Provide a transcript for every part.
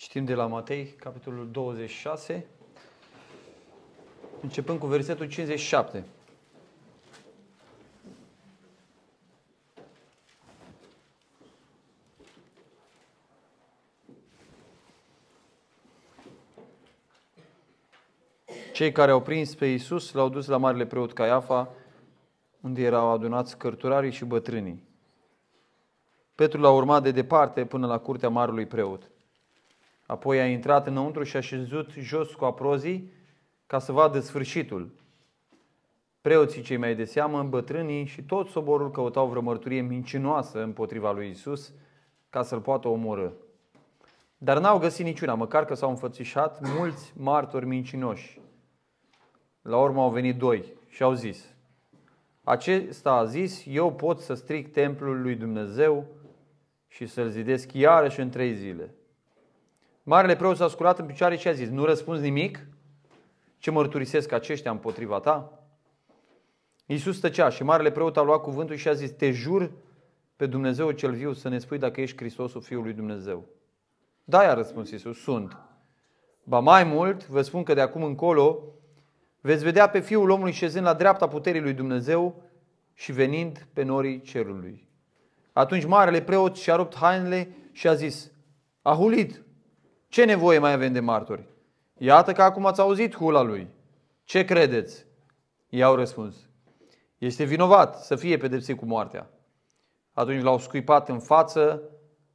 Citim de la Matei, capitolul 26, începând cu versetul 57. Cei care au prins pe Iisus l-au dus la marele preot Caiafa, unde erau adunați cărturarii și bătrânii. Petru l-a urmat de departe până la curtea marelui preot. Apoi a intrat înăuntru și a șezut jos cu aprozii ca să vadă sfârșitul. Preoții cei mai de seamă, bătrânii și tot soborul căutau vreo mărturie mincinoasă împotriva lui Isus ca să-l poată omorâ. Dar n-au găsit niciuna, măcar că s-au înfățișat mulți martori mincinoși. La urmă au venit doi și au zis, acesta a zis, eu pot să stric templul lui Dumnezeu și să-l zidesc iarăși în trei zile. Marele preot s-a sculat în picioare și a zis, nu răspunzi nimic? Ce mărturisesc aceștia împotriva ta? Iisus tăcea și marele preot a luat cuvântul și a zis, te jur pe Dumnezeu cel viu să ne spui dacă ești Hristosul Fiul lui Dumnezeu. Da, i-a răspuns Iisus, sunt. Ba mai mult, vă spun că de acum încolo veți vedea pe Fiul omului șezând la dreapta puterii lui Dumnezeu și venind pe norii cerului. Atunci marele preot și-a rupt hainele și a zis, Ahulit, ce nevoie mai avem de martori? Iată că acum ați auzit hula lui. Ce credeți? I-au răspuns. Este vinovat să fie pedepsit cu moartea. Atunci l-au scuipat în față,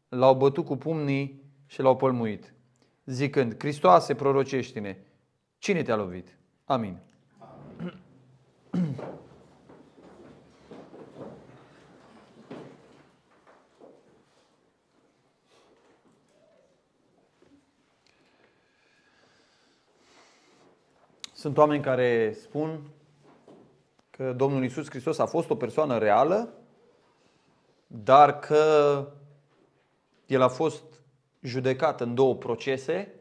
l-au bătut cu pumnii și l-au pălmuit, zicând, Hristoase, prorocește-ne, cine te-a lovit? Amin. Sunt oameni care spun că Domnul Isus Hristos a fost o persoană reală, dar că el a fost judecat în două procese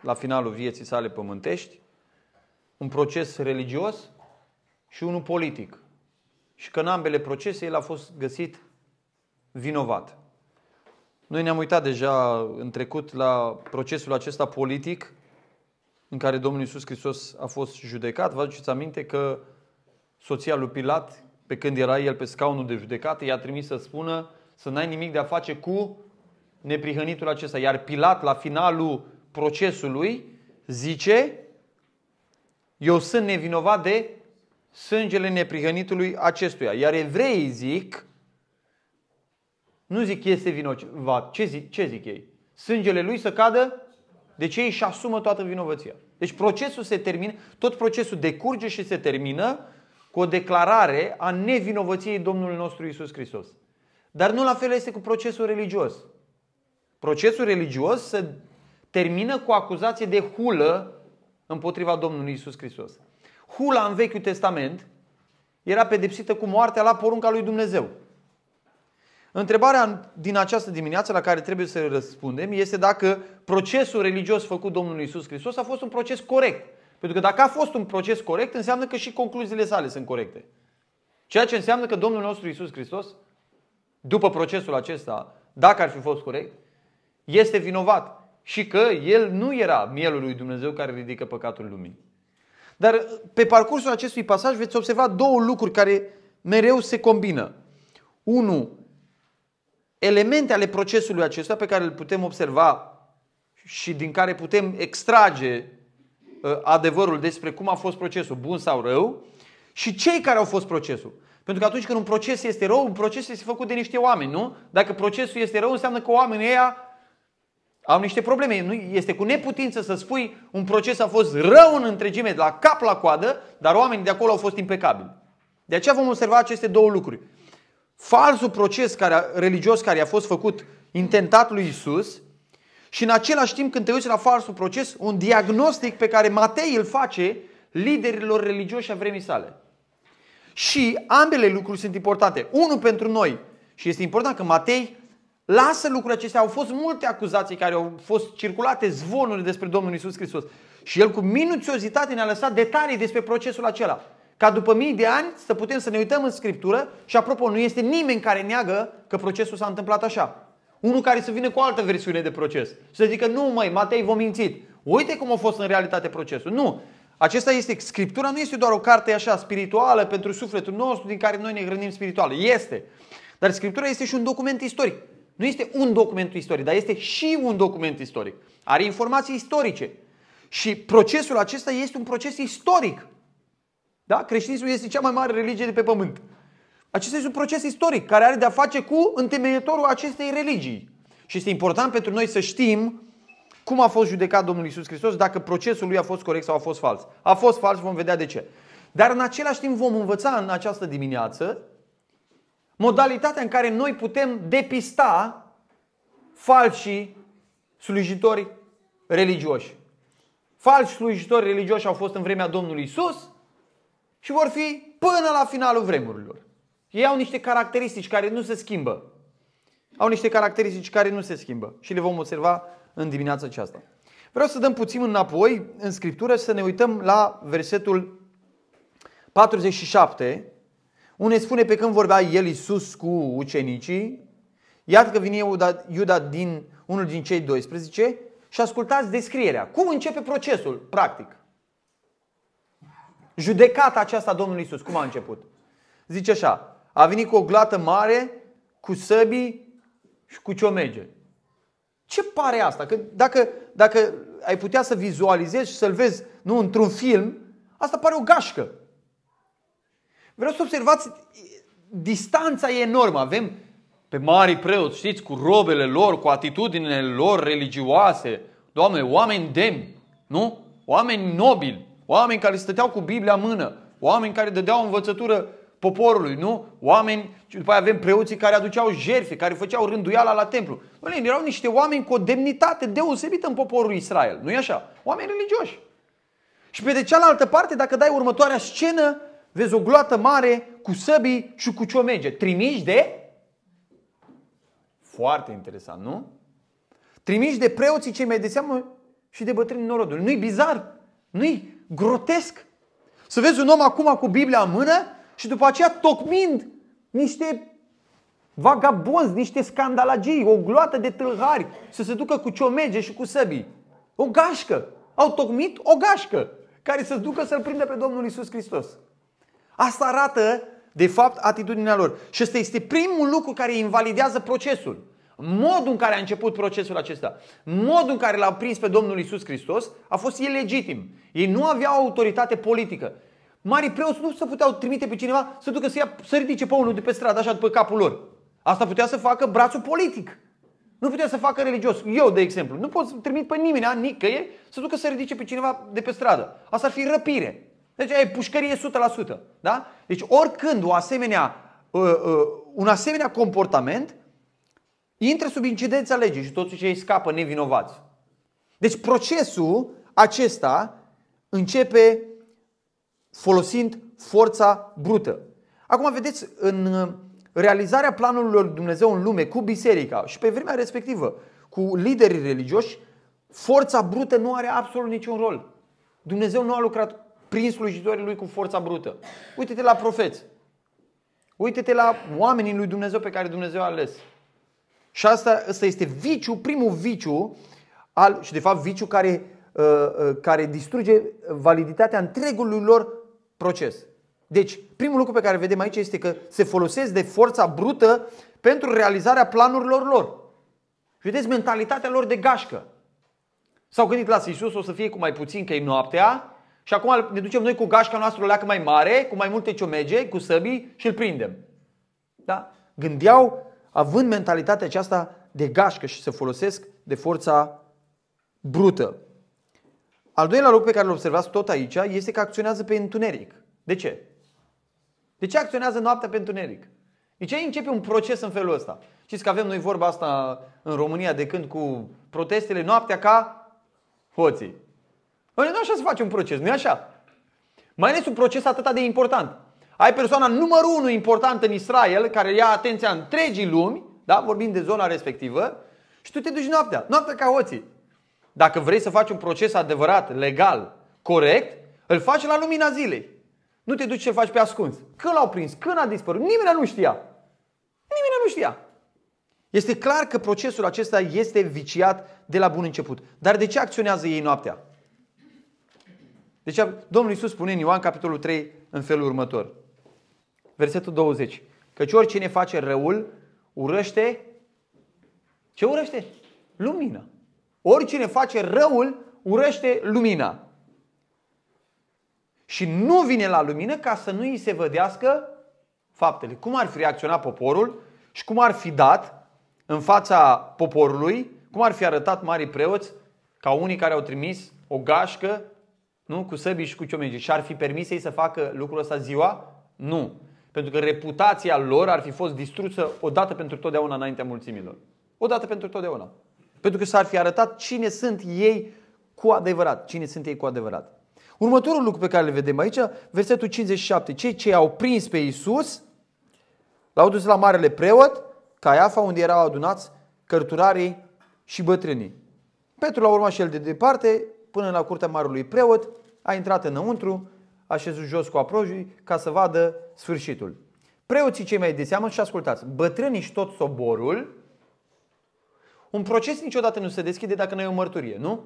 la finalul vieții sale pământești, un proces religios și unul politic. Și că în ambele procese el a fost găsit vinovat. Noi ne-am uitat deja în trecut la procesul acesta politic în care Domnul Iisus Hristos a fost judecat. Vă aduceți aminte că soția lui Pilat, pe când era el pe scaunul de judecată, i-a trimis să spună să n-ai nimic de a face cu neprihănitul acesta. Iar Pilat, la finalul procesului, zice eu sunt nevinovat de sângele neprihănitului acestuia. Iar evreii zic, nu zic este vinovat, ce zic, ce zic ei? Sângele lui să cadă deci ei își asumă toată vinovăția. Deci procesul se termină, tot procesul decurge și se termină cu o declarare a nevinovăției Domnului nostru Isus Hristos. Dar nu la fel este cu procesul religios. Procesul religios se termină cu acuzație de hulă împotriva Domnului Isus Hristos. Hula în Vechiul Testament era pedepsită cu moartea la porunca lui Dumnezeu. Întrebarea din această dimineață la care trebuie să răspundem este dacă procesul religios făcut Domnul Isus Hristos a fost un proces corect. Pentru că dacă a fost un proces corect, înseamnă că și concluziile sale sunt corecte. Ceea ce înseamnă că Domnul nostru Isus Hristos, după procesul acesta, dacă ar fi fost corect, este vinovat și că el nu era mielul lui Dumnezeu care ridică păcatul lumii. Dar pe parcursul acestui pasaj veți observa două lucruri care mereu se combină. Unu, elemente ale procesului acesta pe care îl putem observa și din care putem extrage uh, adevărul despre cum a fost procesul, bun sau rău, și cei care au fost procesul. Pentru că atunci când un proces este rău, un proces este făcut de niște oameni, nu? Dacă procesul este rău, înseamnă că oamenii ăia au niște probleme. Nu? Este cu neputință să spui un proces a fost rău în întregime, de la cap la coadă, dar oamenii de acolo au fost impecabili. De aceea vom observa aceste două lucruri falsul proces care, religios care a fost făcut intentat lui Isus și în același timp când te uiți la falsul proces, un diagnostic pe care Matei îl face liderilor religioși a vremii sale. Și ambele lucruri sunt importante. Unul pentru noi și este important că Matei lasă lucrurile acestea. Au fost multe acuzații care au fost circulate, zvonuri despre Domnul Isus Hristos. Și el cu minuțiozitate ne-a lăsat detalii despre procesul acela ca după mii de ani să putem să ne uităm în Scriptură și apropo, nu este nimeni care neagă că procesul s-a întâmplat așa. Unul care să vină cu o altă versiune de proces. Și să zică, nu măi, Matei vă mințit. Uite cum a fost în realitate procesul. Nu. Acesta este, Scriptura nu este doar o carte așa spirituală pentru sufletul nostru din care noi ne hrănim spiritual. Este. Dar Scriptura este și un document istoric. Nu este un document istoric, dar este și un document istoric. Are informații istorice. Și procesul acesta este un proces istoric. Da? Creștinismul este cea mai mare religie de pe pământ. Acesta este un proces istoric care are de-a face cu întemeietorul acestei religii. Și este important pentru noi să știm cum a fost judecat Domnul Isus Hristos, dacă procesul lui a fost corect sau a fost fals. A fost fals, vom vedea de ce. Dar în același timp vom învăța în această dimineață modalitatea în care noi putem depista falsii slujitori religioși. Falși slujitori religioși au fost în vremea Domnului Isus, și vor fi până la finalul vremurilor. Ei au niște caracteristici care nu se schimbă. Au niște caracteristici care nu se schimbă și le vom observa în dimineața aceasta. Vreau să dăm puțin înapoi în Scriptură să ne uităm la versetul 47, unde spune pe când vorbea el Iisus cu ucenicii, iată că vine Iuda, Iuda din unul din cei 12 și ascultați descrierea. Cum începe procesul, practic? Judecata aceasta Domnului Isus, cum a început? Zice așa, a venit cu o glată mare, cu săbii și cu ciomege. Ce pare asta? Că dacă, dacă ai putea să vizualizezi și să-l vezi nu într-un film, asta pare o gașcă. Vreau să observați, distanța e enormă. Avem pe mari preoți, știți, cu robele lor, cu atitudinile lor religioase. Doamne, oameni demni, nu? Oameni nobili. Oameni care stăteau cu Biblia în mână, oameni care dădeau învățătură poporului, nu? Oameni, și după aia avem preoții care aduceau jerfe, care făceau rânduiala la templu. Dom'le, erau niște oameni cu o demnitate deosebită în poporul Israel, nu e așa? Oameni religioși. Și pe de cealaltă parte, dacă dai următoarea scenă, vezi o gloată mare cu săbii și cu ciomege, trimiși de... Foarte interesant, nu? Trimiși de preoții cei mai de seamă și de bătrânii norodului. Nu-i bizar? Nu-i grotesc. Să vezi un om acum cu Biblia în mână și după aceea tocmind niște vagabonzi, niște scandalagii, o gloată de tâlhari să se ducă cu ciomege și cu săbii. O gașcă. Au tocmit o gașcă care să ducă să-L prindă pe Domnul Isus Hristos. Asta arată, de fapt, atitudinea lor. Și ăsta este primul lucru care invalidează procesul. Modul în care a început procesul acesta, modul în care l a prins pe Domnul Isus Hristos, a fost ilegitim. Ei nu aveau autoritate politică. Mari preoți nu se puteau trimite pe cineva să ducă să, ia, să ridice pe unul de pe stradă așa după capul lor. Asta putea să facă brațul politic. Nu putea să facă religios. Eu, de exemplu, nu pot să trimit pe nimeni, nicăieri, să ducă să ridice pe cineva de pe stradă. Asta ar fi răpire. Deci e pușcărie 100%. Da? Deci oricând o asemenea, uh, uh, un asemenea comportament intră sub incidența legii și totuși ei scapă nevinovați. Deci procesul acesta începe folosind forța brută. Acum vedeți, în uh, realizarea planurilor Dumnezeu în lume cu biserica și pe vremea respectivă cu liderii religioși, forța brută nu are absolut niciun rol. Dumnezeu nu a lucrat prin slujitorii lui cu forța brută. Uite-te la profeți. Uite-te la oamenii lui Dumnezeu pe care Dumnezeu a ales. Și asta, asta este viciu, primul viciu al, și de fapt viciu care, uh, uh, care distruge validitatea întregului lor proces. Deci, primul lucru pe care vedem aici este că se folosesc de forța brută pentru realizarea planurilor lor. Vedeți mentalitatea lor de gașcă. S-au gândit, lasă, Iisus o să fie cu mai puțin că e noaptea și acum ne ducem noi cu gașca noastră o leacă mai mare, cu mai multe ciomege, cu săbii și îl prindem. Da? Gândeau având mentalitatea aceasta de gașcă și se folosesc de forța brută. Al doilea lucru pe care îl observați tot aici este că acționează pe întuneric. De ce? De ce acționează noaptea pe întuneric? De ce începe un proces în felul ăsta. Știți că avem noi vorba asta în România de când cu protestele noaptea ca hoții. Noi nu așa se face un proces, nu e așa? Mai ales un proces atât de important. Ai persoana numărul unu importantă în Israel, care ia atenția întregii lumi, da? vorbim de zona respectivă, și tu te duci noaptea, noaptea ca oții. Dacă vrei să faci un proces adevărat, legal, corect, îl faci la lumina zilei. Nu te duci și faci pe ascuns. Când l-au prins, când a dispărut, nimeni nu știa. Nimeni nu știa. Este clar că procesul acesta este viciat de la bun început. Dar de ce acționează ei noaptea? Deci Domnul Iisus spune în Ioan capitolul 3 în felul următor versetul 20. Căci oricine face răul, urăște. Ce urăște? Lumina. Oricine face răul, urăște lumina. Și nu vine la lumină ca să nu îi se vădească faptele. Cum ar fi reacționat poporul și cum ar fi dat în fața poporului, cum ar fi arătat mari preoți ca unii care au trimis o gașcă nu, cu săbii și cu ciomenge și ar fi permis ei să facă lucrul ăsta ziua? Nu pentru că reputația lor ar fi fost distrusă odată pentru totdeauna înaintea mulțimilor. Odată pentru totdeauna. Pentru că s-ar fi arătat cine sunt ei cu adevărat. Cine sunt ei cu adevărat. Următorul lucru pe care le vedem aici, versetul 57. Cei ce au prins pe Isus, l-au dus la marele preot, Caiafa, unde erau adunați cărturarii și bătrânii. Petru l-a urmat și el de departe, până la curtea marelui preot, a intrat înăuntru, așezut jos cu aprojii ca să vadă sfârșitul. Preoții cei mai de seamă și ascultați, bătrânii și tot soborul, un proces niciodată nu se deschide dacă nu e o mărturie, nu?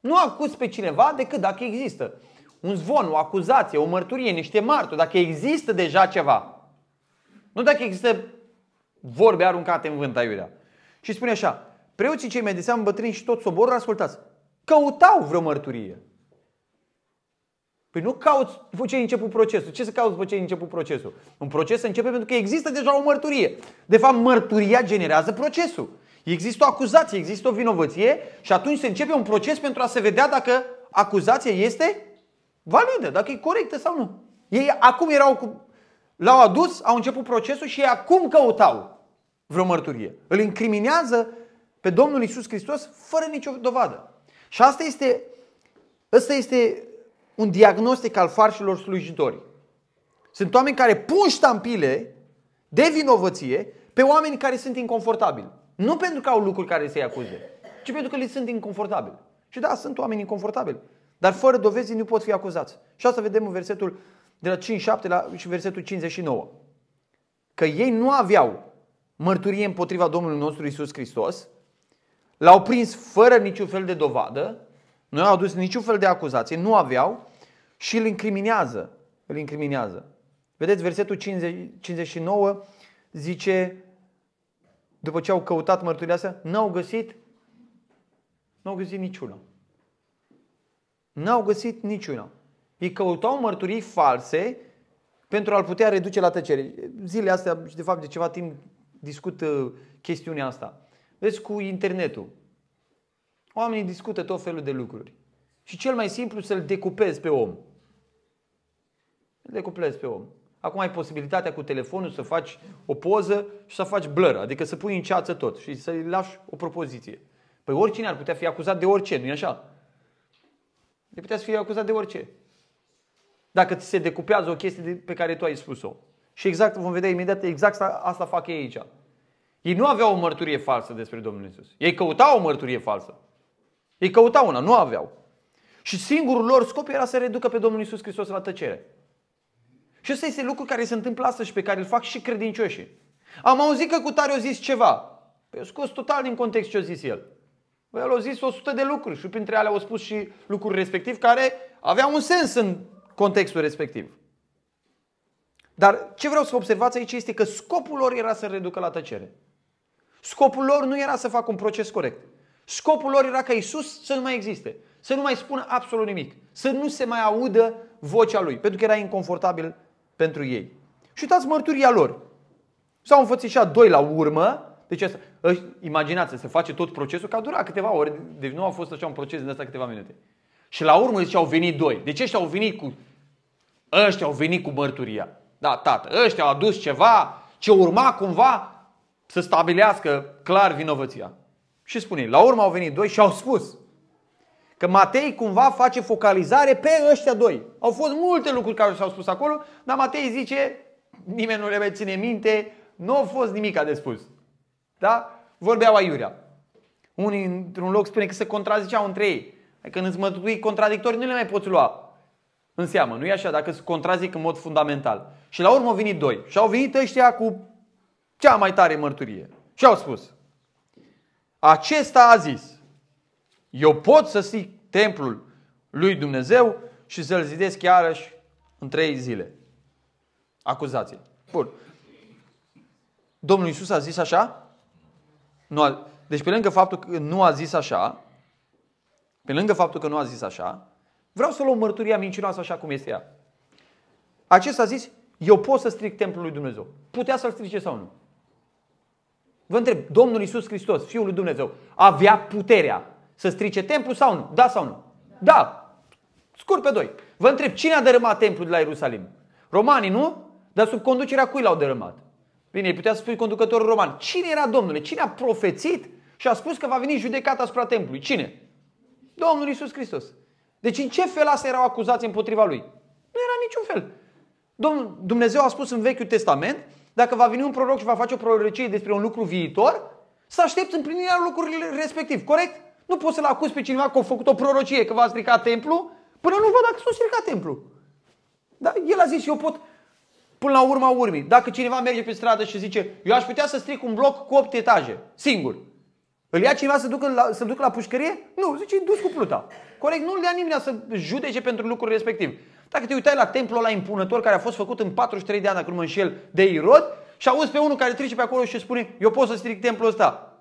Nu acuz pe cineva decât dacă există. Un zvon, o acuzație, o mărturie, niște martori, dacă există deja ceva. Nu dacă există vorbe aruncate în vânt aiurea. Și spune așa, preoții cei mai de seamă bătrâni și tot soborul, ascultați, căutau vreo mărturie. Păi nu cauți după ce ai început procesul. Ce să cauți după ce ai început procesul? Un proces se începe pentru că există deja o mărturie. De fapt, mărturia generează procesul. Există o acuzație, există o vinovăție și atunci se începe un proces pentru a se vedea dacă acuzația este validă, dacă e corectă sau nu. Ei acum erau cu... L-au adus, au început procesul și ei acum căutau vreo mărturie. Îl incriminează pe Domnul Isus Hristos fără nicio dovadă. Și asta este, asta este un diagnostic al farșilor slujitori. Sunt oameni care pun ștampile de vinovăție pe oameni care sunt inconfortabili. Nu pentru că au lucruri care să-i acuze, ci pentru că li sunt inconfortabili. Și da, sunt oameni inconfortabili, dar fără dovezi nu pot fi acuzați. Și asta vedem în versetul de la 5.7 la și versetul 59. Că ei nu aveau mărturie împotriva Domnului nostru Isus Hristos, l-au prins fără niciun fel de dovadă nu au adus niciun fel de acuzație, nu aveau și îl incriminează. Îl incriminează. Vedeți, versetul 50, 59 zice, după ce au căutat mărturia asta, n-au găsit, n-au găsit niciuna. N-au găsit niciuna. Ei căutau mărturii false pentru a-l putea reduce la tăcere. Zilele astea, și de fapt de ceva timp, discut uh, chestiunea asta. Vezi, cu internetul. Oamenii discută tot felul de lucruri. Și cel mai simplu să-l decupezi pe om. Îl decupezi pe om. Acum ai posibilitatea cu telefonul să faci o poză și să faci blur, adică să pui în ceață tot și să-i lași o propoziție. Păi oricine ar putea fi acuzat de orice, nu-i așa? De putea să fie acuzat de orice. Dacă ți se decupează o chestie pe care tu ai spus-o. Și exact, vom vedea imediat, exact asta fac ei aici. Ei nu aveau o mărturie falsă despre Domnul Isus. Ei căutau o mărturie falsă. Ei căutau una, nu aveau. Și singurul lor scop era să reducă pe Domnul Isus Hristos la tăcere. Și ăsta este lucru care se întâmplă astăzi pe care îl fac și credincioșii. Am auzit că cu tare o zis ceva. Păi eu scos total din context ce a zis el. Păi el a zis 100 de lucruri și printre alea au spus și lucruri respectiv care aveau un sens în contextul respectiv. Dar ce vreau să observați aici este că scopul lor era să reducă la tăcere. Scopul lor nu era să facă un proces corect. Scopul lor era ca Isus să nu mai existe, să nu mai spună absolut nimic, să nu se mai audă vocea lui, pentru că era inconfortabil pentru ei. Și uitați mărturia lor. S-au înfățișat doi la urmă, deci asta, ă, imaginați, se face tot procesul, că a durat câteva ore, deci nu a fost așa un proces din asta câteva minute. Și la urmă zice, deci au venit doi. Deci ăștia au venit cu, ăștia au venit cu mărturia. Da, tată, ăștia au adus ceva ce urma cumva să stabilească clar vinovăția. Și spune, la urmă au venit doi și au spus că Matei cumva face focalizare pe ăștia doi. Au fost multe lucruri care s-au spus acolo, dar Matei zice, nimeni nu le mai ține minte, nu a fost nimic de spus. Da? Vorbeau aiurea. Unii într-un loc spune că se contraziceau între ei. Adică când îți mătui contradictori nu le mai poți lua în seamă. Nu e așa dacă se contrazic în mod fundamental. Și la urmă au venit doi. Și au venit ăștia cu cea mai tare mărturie. Și au spus, acesta a zis, eu pot să stric templul lui Dumnezeu și să-l zidesc iarăși în trei zile. Acuzație. Bun. Domnul Isus a zis așa? Nu a... Deci pe lângă faptul că nu a zis așa, pe lângă faptul că nu a zis așa, vreau să luăm mărturia mincinoasă așa cum este ea. Acesta a zis, eu pot să stric templul lui Dumnezeu. Putea să-l strice sau nu? Vă întreb, Domnul Isus Hristos, Fiul lui Dumnezeu, avea puterea să strice templul sau nu? Da sau nu? Da. Scurt pe doi. Vă întreb, cine a dărâmat templul de la Ierusalim? Romanii, nu? Dar sub conducerea cui l-au dărâmat? Bine, îi putea să spui conducătorul roman. Cine era Domnul? Cine a profețit și a spus că va veni judecata asupra templului? Cine? Domnul Isus Hristos. Deci în ce fel astea erau acuzați împotriva lui? Nu era niciun fel. Domnul, Dumnezeu a spus în Vechiul Testament dacă va veni un proroc și va face o prorocie despre un lucru viitor, să aștepți împlinirea lucrurilor respectiv, corect? Nu poți să-l acuzi pe cineva că a făcut o prorocie, că va strica templu, până nu văd dacă s-a stricat templu. Dar el a zis, eu pot, până la urma urmii, dacă cineva merge pe stradă și zice, eu aș putea să stric un bloc cu 8 etaje, singur, îl ia cineva să ducă la, să ducă la pușcărie? Nu, zice, dus cu pluta. Corect, nu-l ia nimeni să judece pentru lucrul respectiv. Dacă te uitai la templul la impunător care a fost făcut în 43 de ani, dacă nu mă înșel, de Irod, și auzi pe unul care trece pe acolo și spune, eu pot să stric templul ăsta.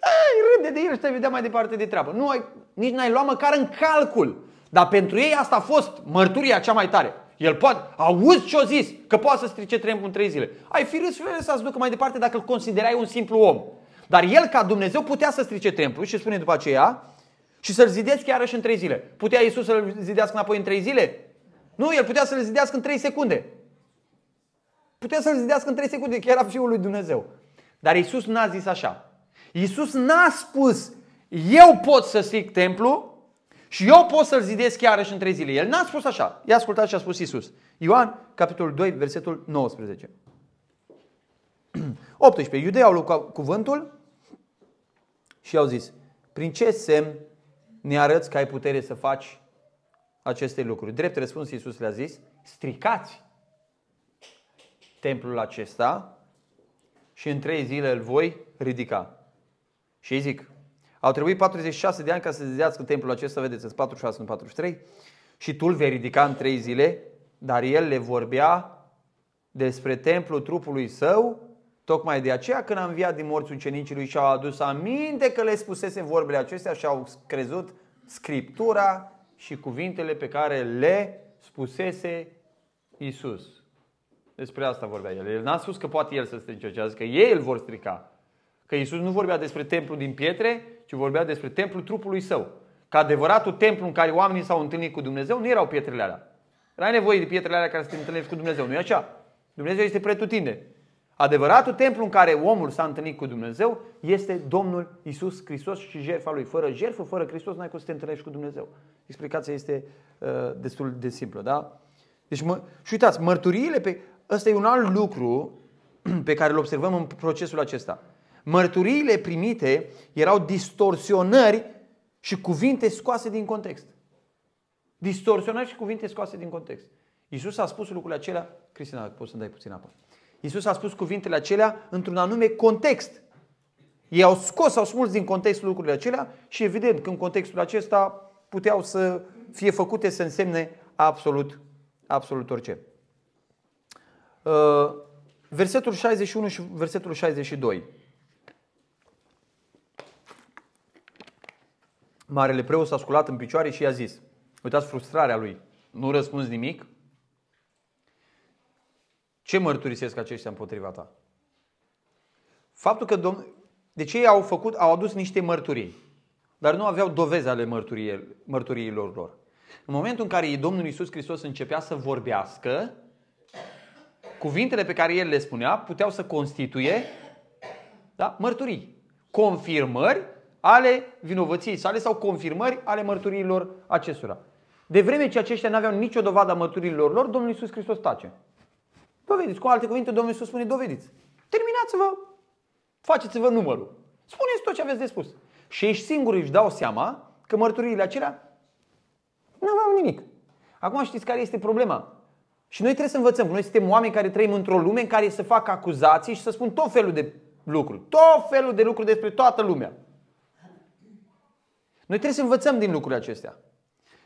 Ai, da, râde de el și te vedea mai departe de treabă. Nu ai, nici n-ai luat măcar în calcul. Dar pentru ei asta a fost mărturia cea mai tare. El poate, auzi ce-o zis, că poate să strice templul în trei zile. Ai fi râs să-ți ducă mai departe dacă îl considerai un simplu om. Dar el ca Dumnezeu putea să strice templul și spune după aceea și să-l zidească iarăși în trei zile. Putea Iisus să-l zidească înapoi în trei zile? Nu, el putea să le zidească în 3 secunde. Putea să le zidească în 3 secunde, chiar era Fiul lui Dumnezeu. Dar Isus n-a zis așa. Isus n-a spus, eu pot să stric templu și eu pot să-l zidesc iarăși în 3 zile. El n-a spus așa. Ia ascultați ce a spus Isus. Ioan, capitolul 2, versetul 19. 18. Iudei au luat cuvântul și au zis, prin ce semn ne arăți că ai putere să faci aceste lucruri? Drept răspuns, Iisus le-a zis, stricați templul acesta și în trei zile îl voi ridica. Și zic, au trebuit 46 de ani ca să zidească templul acesta, vedeți, în 46, în 43, și tu îl vei ridica în trei zile, dar el le vorbea despre templul trupului său, tocmai de aceea când a înviat din morți ucenicii lui și-au adus aminte că le spusese vorbele acestea și au crezut Scriptura și cuvintele pe care le spusese Isus. Despre asta vorbea el. El n-a spus că poate el să încercează, că ei îl vor strica. Că Isus nu vorbea despre templu din pietre, ci vorbea despre templu trupului său. Că adevăratul templu în care oamenii s-au întâlnit cu Dumnezeu nu erau pietrele alea. Era nevoie de pietrele alea care să te întâlnești cu Dumnezeu, nu e așa? Dumnezeu este pretutinde. Adevăratul templu în care omul s-a întâlnit cu Dumnezeu este Domnul Isus Hristos și jertfa lui. Fără jertfă, fără Hristos, n-ai cum să te întâlnești cu Dumnezeu. Explicația este uh, destul de simplă, da? Deci, mă, și uitați, mărturiile pe. Ăsta e un alt lucru pe care îl observăm în procesul acesta. Mărturiile primite erau distorsionări și cuvinte scoase din context. Distorsionări și cuvinte scoase din context. Iisus a spus lucrurile acelea, Cristina, poți să-mi dai puțin apă. Iisus a spus cuvintele acelea într-un anume context. Ei au scos, au smuls din context lucrurile acelea și evident că în contextul acesta puteau să fie făcute să însemne absolut, absolut orice. Uh, versetul 61 și versetul 62. Marele preot s-a sculat în picioare și i-a zis, uitați frustrarea lui, nu răspunzi nimic, ce mărturisesc aceștia împotriva ta? Faptul că De deci ce ei au, făcut, au adus niște mărturii, dar nu aveau dovezi ale mărturiilor lor. În momentul în care Domnul Iisus Hristos începea să vorbească, cuvintele pe care el le spunea puteau să constituie da, mărturii, confirmări ale vinovăției sale sau confirmări ale mărturiilor acestora. De vreme ce aceștia nu aveau nicio dovadă a mărturiilor lor, Domnul Iisus Hristos tace. Dovediți. Cu alte cuvinte, Domnul Iisus spune dovediți. Terminați-vă, faceți-vă numărul. Spuneți tot ce aveți de spus. Și ei singuri își dau seama că mărturiile acelea nu aveau nimic. Acum știți care este problema. Și noi trebuie să învățăm. Noi suntem oameni care trăim într-o lume în care să facă acuzații și să spun tot felul de lucruri. Tot felul de lucruri despre toată lumea. Noi trebuie să învățăm din lucrurile acestea.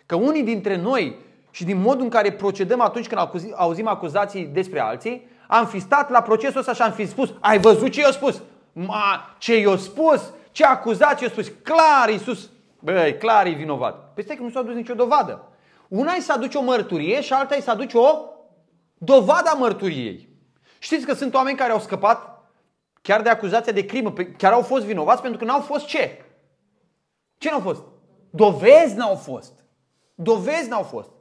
Că unii dintre noi și din modul în care procedăm atunci când auzim acuzații despre alții, am fi stat la procesul ăsta și am fi spus, ai văzut ce i-a spus? Ma, ce i-a spus? Ce acuzați i-a spus? Clar, Iisus, băi, clar e vinovat. Păi stai că nu s-a dus nicio dovadă. Una e să aduci o mărturie și alta e să aduci o dovadă a mărturiei. Știți că sunt oameni care au scăpat chiar de acuzația de crimă, chiar au fost vinovați pentru că n-au fost ce? Ce n-au fost? Dovezi n-au fost. Dovezi n-au fost.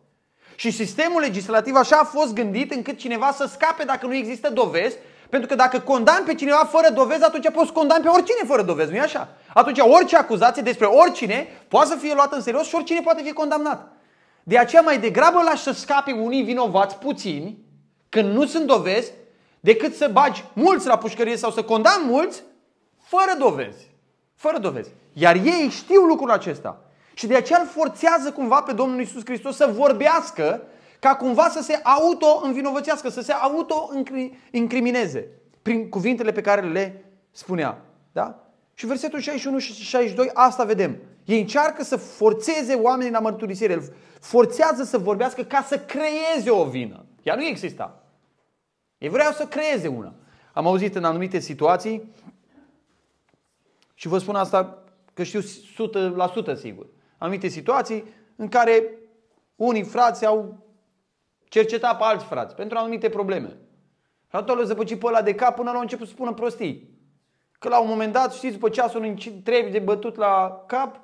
Și sistemul legislativ așa a fost gândit încât cineva să scape dacă nu există dovezi, pentru că dacă condamn pe cineva fără dovezi, atunci poți condamn pe oricine fără dovezi, nu-i așa? Atunci orice acuzație despre oricine poate să fie luată în serios și oricine poate fi condamnat. De aceea mai degrabă lași să scape unii vinovați puțini, când nu sunt dovezi, decât să bagi mulți la pușcărie sau să condamn mulți fără dovezi. Fără dovezi. Iar ei știu lucrul acesta. Și de aceea îl forțează cumva pe Domnul Isus Hristos să vorbească ca cumva să se auto-învinovățească, să se auto-incrimineze prin cuvintele pe care le spunea. Da? Și versetul 61 și 62, asta vedem. Ei încearcă să forțeze oamenii la mărturisire. El forțează să vorbească ca să creeze o vină. Ea nu exista. Ei vreau să creeze una. Am auzit în anumite situații și vă spun asta că știu 100% sigur anumite situații în care unii frați au cercetat pe alți frați pentru anumite probleme. Și atunci l zăpăcit pe ăla de cap până la început să spună prostii. Că la un moment dat, știți, după ceasul în trebuie de bătut la cap,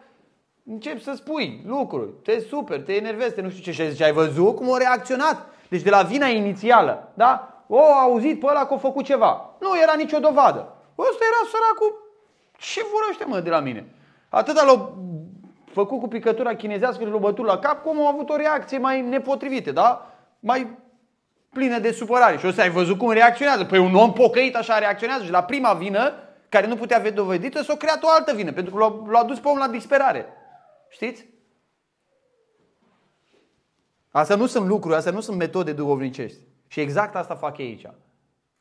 începi să spui lucruri, te super, te enervezi, te nu știu ce. Și zice, ai văzut cum a reacționat? Deci de la vina inițială, da? O, a auzit pe ăla că a făcut ceva. Nu era nicio dovadă. Ăsta era săracul. Ce vorăște mă, de la mine? Atâta l-au făcut cu picătura chinezească și l la cap, cum au avut o reacție mai nepotrivită, da? Mai plină de supărare. Și o să ai văzut cum reacționează. Păi un om pocăit așa reacționează și la prima vină, care nu putea fi dovedită, s-a creat o altă vină, pentru că l-a, dus pe om la disperare. Știți? Asta nu sunt lucruri, astea nu sunt metode duhovnicești. Și exact asta fac ei aici.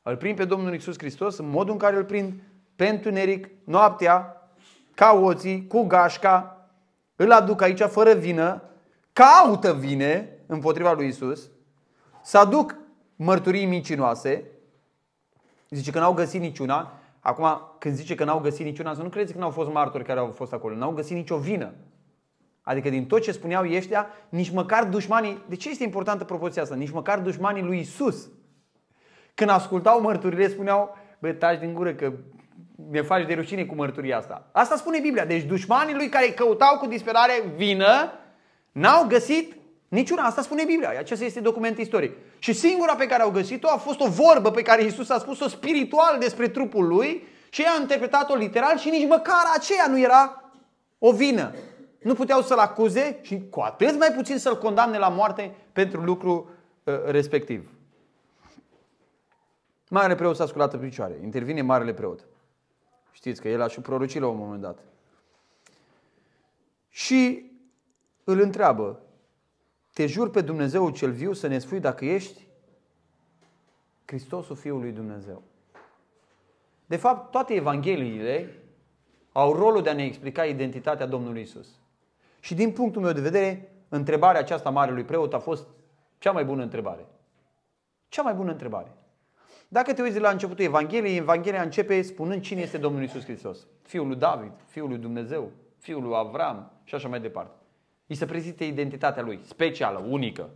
Îl prind pe Domnul Iisus Hristos în modul în care îl prind pentru neric, noaptea, ca oții, cu gașca, îl aduc aici fără vină, caută vine împotriva lui Isus, să aduc mărturii mincinoase, zice că n-au găsit niciuna, acum când zice că n-au găsit niciuna, să nu credeți că n-au fost martori care au fost acolo, n-au găsit nicio vină. Adică din tot ce spuneau ieștia, nici măcar dușmanii, de ce este importantă propoziția asta? Nici măcar dușmanii lui Isus. Când ascultau mărturile, spuneau, bă, taci din gură că ne faci de rușine cu mărturia asta. Asta spune Biblia. Deci dușmanii lui care căutau cu disperare vină, n-au găsit niciuna. Asta spune Biblia. Acesta este document istoric. Și singura pe care au găsit-o a fost o vorbă pe care Isus a spus-o spiritual despre trupul lui și a interpretat-o literal și nici măcar aceea nu era o vină. Nu puteau să-l acuze și cu atât mai puțin să-l condamne la moarte pentru lucru uh, respectiv. Marele preot s-a sculat în picioare. Intervine marele preot. Știți că el a și prorocit la un moment dat. Și îl întreabă, te jur pe Dumnezeu cel viu să ne spui dacă ești Hristosul Fiul lui Dumnezeu. De fapt, toate Evangheliile au rolul de a ne explica identitatea Domnului Isus. Și din punctul meu de vedere, întrebarea aceasta marelui preot a fost cea mai bună întrebare. Cea mai bună întrebare. Dacă te uiți de la începutul Evangheliei, Evanghelia începe spunând cine este Domnul Isus Hristos. Fiul lui David, fiul lui Dumnezeu, fiul lui Avram și așa mai departe. Îi se prezinte identitatea lui, specială, unică.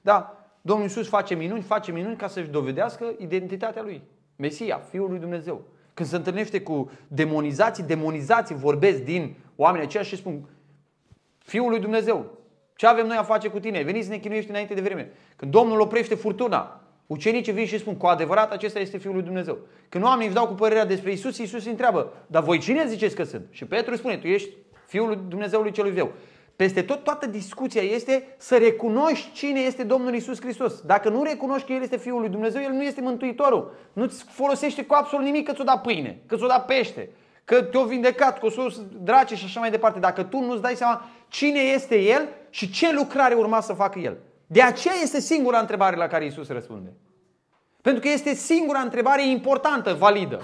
Da, Domnul Isus face minuni, face minuni ca să-și dovedească identitatea lui. Mesia, Fiul lui Dumnezeu. Când se întâlnește cu demonizații, demonizații vorbesc din oamenii aceia și spun Fiul lui Dumnezeu, ce avem noi a face cu tine? Veniți să ne chinuiești înainte de vreme. Când Domnul oprește furtuna, Ucenicii vin și spun, cu adevărat acesta este Fiul lui Dumnezeu. Când oamenii își dau cu părerea despre Isus, Isus îi întreabă, dar voi cine ziceți că sunt? Și Petru îi spune, tu ești Fiul lui Dumnezeului celui viu. Peste tot, toată discuția este să recunoști cine este Domnul Isus Hristos. Dacă nu recunoști că El este Fiul lui Dumnezeu, El nu este Mântuitorul. Nu-ți folosește cu absolut nimic că ți-o da pâine, că ți-o da pește, că te-o vindecat cu sus drace și așa mai departe. Dacă tu nu-ți dai seama cine este El și ce lucrare urma să facă El. De aceea este singura întrebare la care Isus răspunde. Pentru că este singura întrebare importantă, validă.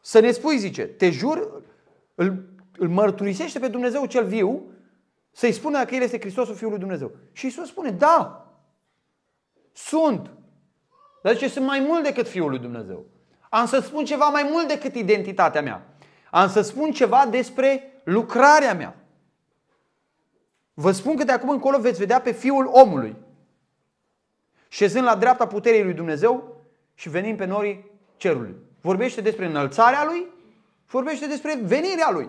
Să ne spui, zice, te jur, îl, îl mărturisește pe Dumnezeu cel viu, să-i spună că El este Hristosul Fiul lui Dumnezeu. Și Isus spune, da, sunt. Dar zice, sunt mai mult decât Fiul lui Dumnezeu. Am să spun ceva mai mult decât identitatea mea. Am să spun ceva despre lucrarea mea. Vă spun că de acum încolo veți vedea pe Fiul omului, șezând la dreapta puterii lui Dumnezeu și venind pe norii cerului. Vorbește despre înălțarea lui, vorbește despre venirea lui.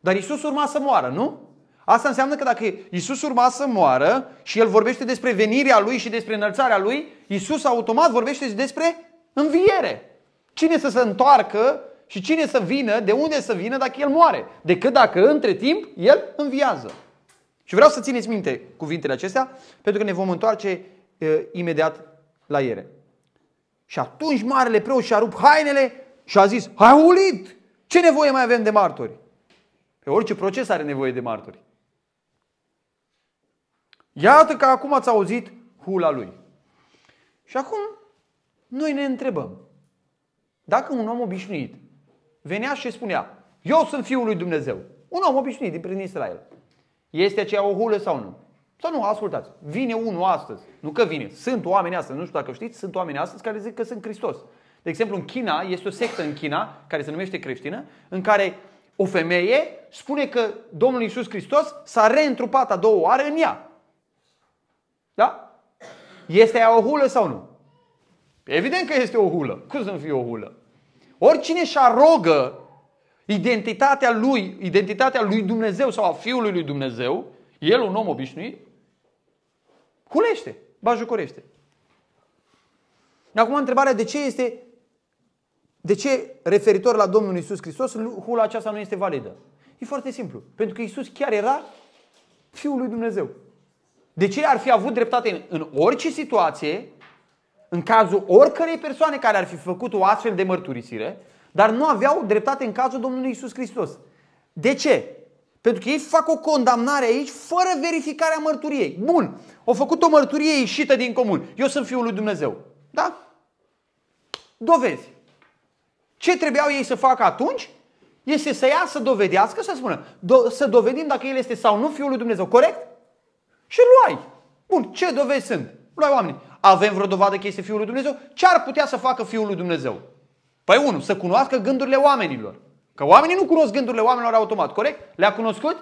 Dar Isus urma să moară, nu? Asta înseamnă că dacă Isus urma să moară și el vorbește despre venirea lui și despre înălțarea lui, Isus automat vorbește și despre înviere. Cine să se întoarcă și cine să vină, de unde să vină dacă el moare, decât dacă între timp el înviază. Și vreau să țineți minte cuvintele acestea, pentru că ne vom întoarce uh, imediat la ele. Și atunci marele preot și-a rupt hainele și a zis, hai ulit, ce nevoie mai avem de martori? Pe orice proces are nevoie de martori. Iată că acum ați auzit hula lui. Și acum noi ne întrebăm, dacă un om obișnuit venea și spunea, eu sunt Fiul lui Dumnezeu, un om obișnuit din prin Israel, este aceea o hulă sau nu? Sau nu, ascultați. Vine unul astăzi. Nu că vine. Sunt oameni astăzi, nu știu dacă știți, sunt oameni astăzi care zic că sunt Hristos. De exemplu, în China, este o sectă în China, care se numește creștină, în care o femeie spune că Domnul Iisus Hristos s-a reîntrupat a doua oară în ea. Da? Este aia o hulă sau nu? Evident că este o hulă. Cum să nu fie o hulă? Oricine și arogă Identitatea lui, identitatea lui Dumnezeu sau a Fiului lui Dumnezeu, el un om obișnuit, hulește, bajucorește. Acum întrebarea de ce este, de ce referitor la Domnul Isus Hristos, hula aceasta nu este validă? E foarte simplu. Pentru că Isus chiar era Fiul lui Dumnezeu. De ce ar fi avut dreptate în, în orice situație, în cazul oricărei persoane care ar fi făcut o astfel de mărturisire, dar nu aveau dreptate în cazul Domnului Isus Hristos. De ce? Pentru că ei fac o condamnare aici fără verificarea mărturiei. Bun, au făcut o mărturie ieșită din comun. Eu sunt Fiul lui Dumnezeu. Da? Dovezi. Ce trebuiau ei să facă atunci? Este să ia să dovedească, să spună, do- să dovedim dacă el este sau nu Fiul lui Dumnezeu. Corect? Și luai. Bun, ce dovezi sunt? Luai oameni. Avem vreo dovadă că este Fiul lui Dumnezeu? Ce ar putea să facă Fiul lui Dumnezeu? Păi unul, să cunoască gândurile oamenilor. Că oamenii nu cunosc gândurile oamenilor automat, corect? Le-a cunoscut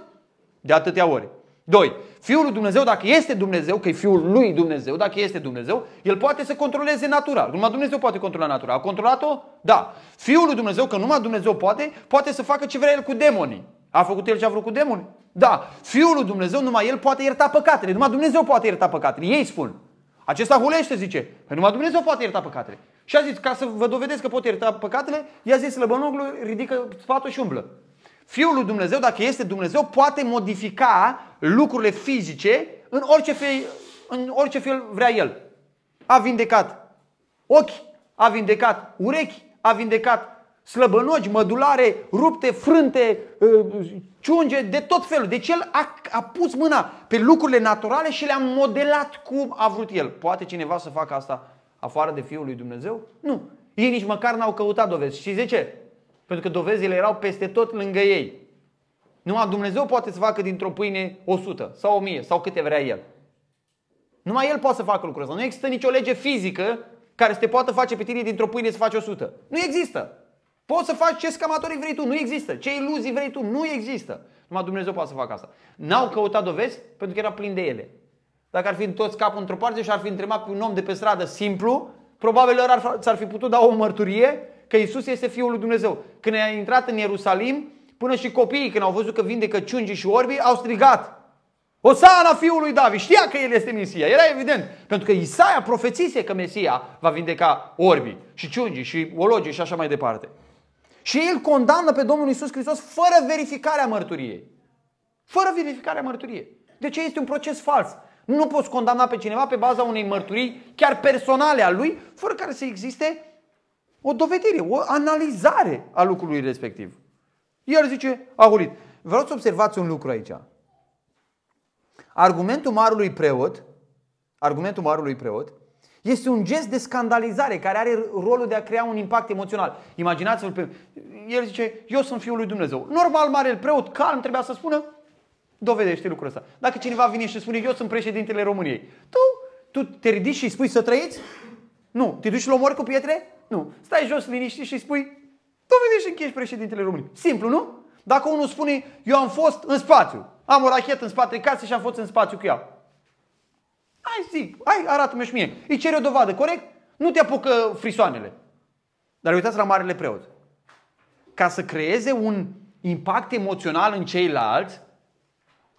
de atâtea ori. Doi. Fiul lui Dumnezeu, dacă este Dumnezeu, că e Fiul lui Dumnezeu, dacă este Dumnezeu, el poate să controleze natura. Numai Dumnezeu poate controla natura. A controlat-o? Da. Fiul lui Dumnezeu, că numai Dumnezeu poate, poate să facă ce vrea el cu demonii. A făcut el ce a vrut cu demoni? Da. Fiul lui Dumnezeu, numai el poate ierta păcatele. Numai Dumnezeu poate ierta păcatele. Ei spun. Acesta hulește, zice. Păi numai Dumnezeu poate ierta păcatele. Și a zis, ca să vă dovedesc că pot ierta păcatele, i-a zis Lăbănoglu, ridică sfatul și umblă. Fiul lui Dumnezeu, dacă este Dumnezeu, poate modifica lucrurile fizice în orice fel, în orice fel vrea El. A vindecat ochi, a vindecat urechi, a vindecat slăbănogi, mădulare, rupte, frânte, ă, ciunge, de tot felul. Deci el a, a pus mâna pe lucrurile naturale și le-a modelat cum a vrut el. Poate cineva să facă asta afară de Fiul lui Dumnezeu? Nu. Ei nici măcar n-au căutat dovezi. Și de ce? Pentru că dovezile erau peste tot lângă ei. Numai Dumnezeu poate să facă dintr-o pâine 100 sau 1000 sau câte vrea El. Numai El poate să facă lucrul ăsta. Nu există nicio lege fizică care să te poată face pe tine dintr-o pâine să faci 100. Nu există. Poți să faci ce scamatorii vrei tu, nu există. Ce iluzii vrei tu, nu există. Numai Dumnezeu poate să facă asta. N-au căutat dovezi pentru că era plin de ele. Dacă ar fi în toți capul într-o parte și ar fi întrebat pe un om de pe stradă simplu, probabil ar, s-ar fi putut da o mărturie că Isus este Fiul lui Dumnezeu. Când a intrat în Ierusalim, până și copiii, când au văzut că vindecă ciungii și orbi au strigat. Osana lui David, știa că el este Mesia, era evident, pentru că Isaia profețise că Mesia va vindeca orbi și ciungii și ologii și așa mai departe. Și el condamnă pe Domnul Isus Hristos fără verificarea mărturiei. Fără verificarea mărturiei. De deci ce este un proces fals? Nu poți condamna pe cineva pe baza unei mărturii, chiar personale a lui, fără care să existe o dovedire, o analizare a lucrului respectiv. El zice, a hulit. Vreau să observați un lucru aici. Argumentul marului preot, argumentul marului preot, este un gest de scandalizare care are rolul de a crea un impact emoțional. Imaginați-vă pe... El zice, eu sunt Fiul lui Dumnezeu. Normal, mare preot, calm, trebuia să spună, dovedește lucrul ăsta. Dacă cineva vine și spune, eu sunt președintele României, tu, tu te ridici și spui să trăiți? Nu. Te duci la omori cu pietre? Nu. Stai jos liniștit și spui, dovedește că ești președintele României. Simplu, nu? Dacă unul spune, eu am fost în spațiu, am o rachetă în spatele casei și am fost în spațiu cu ea. Hai zic, hai arată-mi și mie. Îi cere o dovadă, corect? Nu te apucă frisoanele. Dar uitați la marele preot. Ca să creeze un impact emoțional în ceilalți,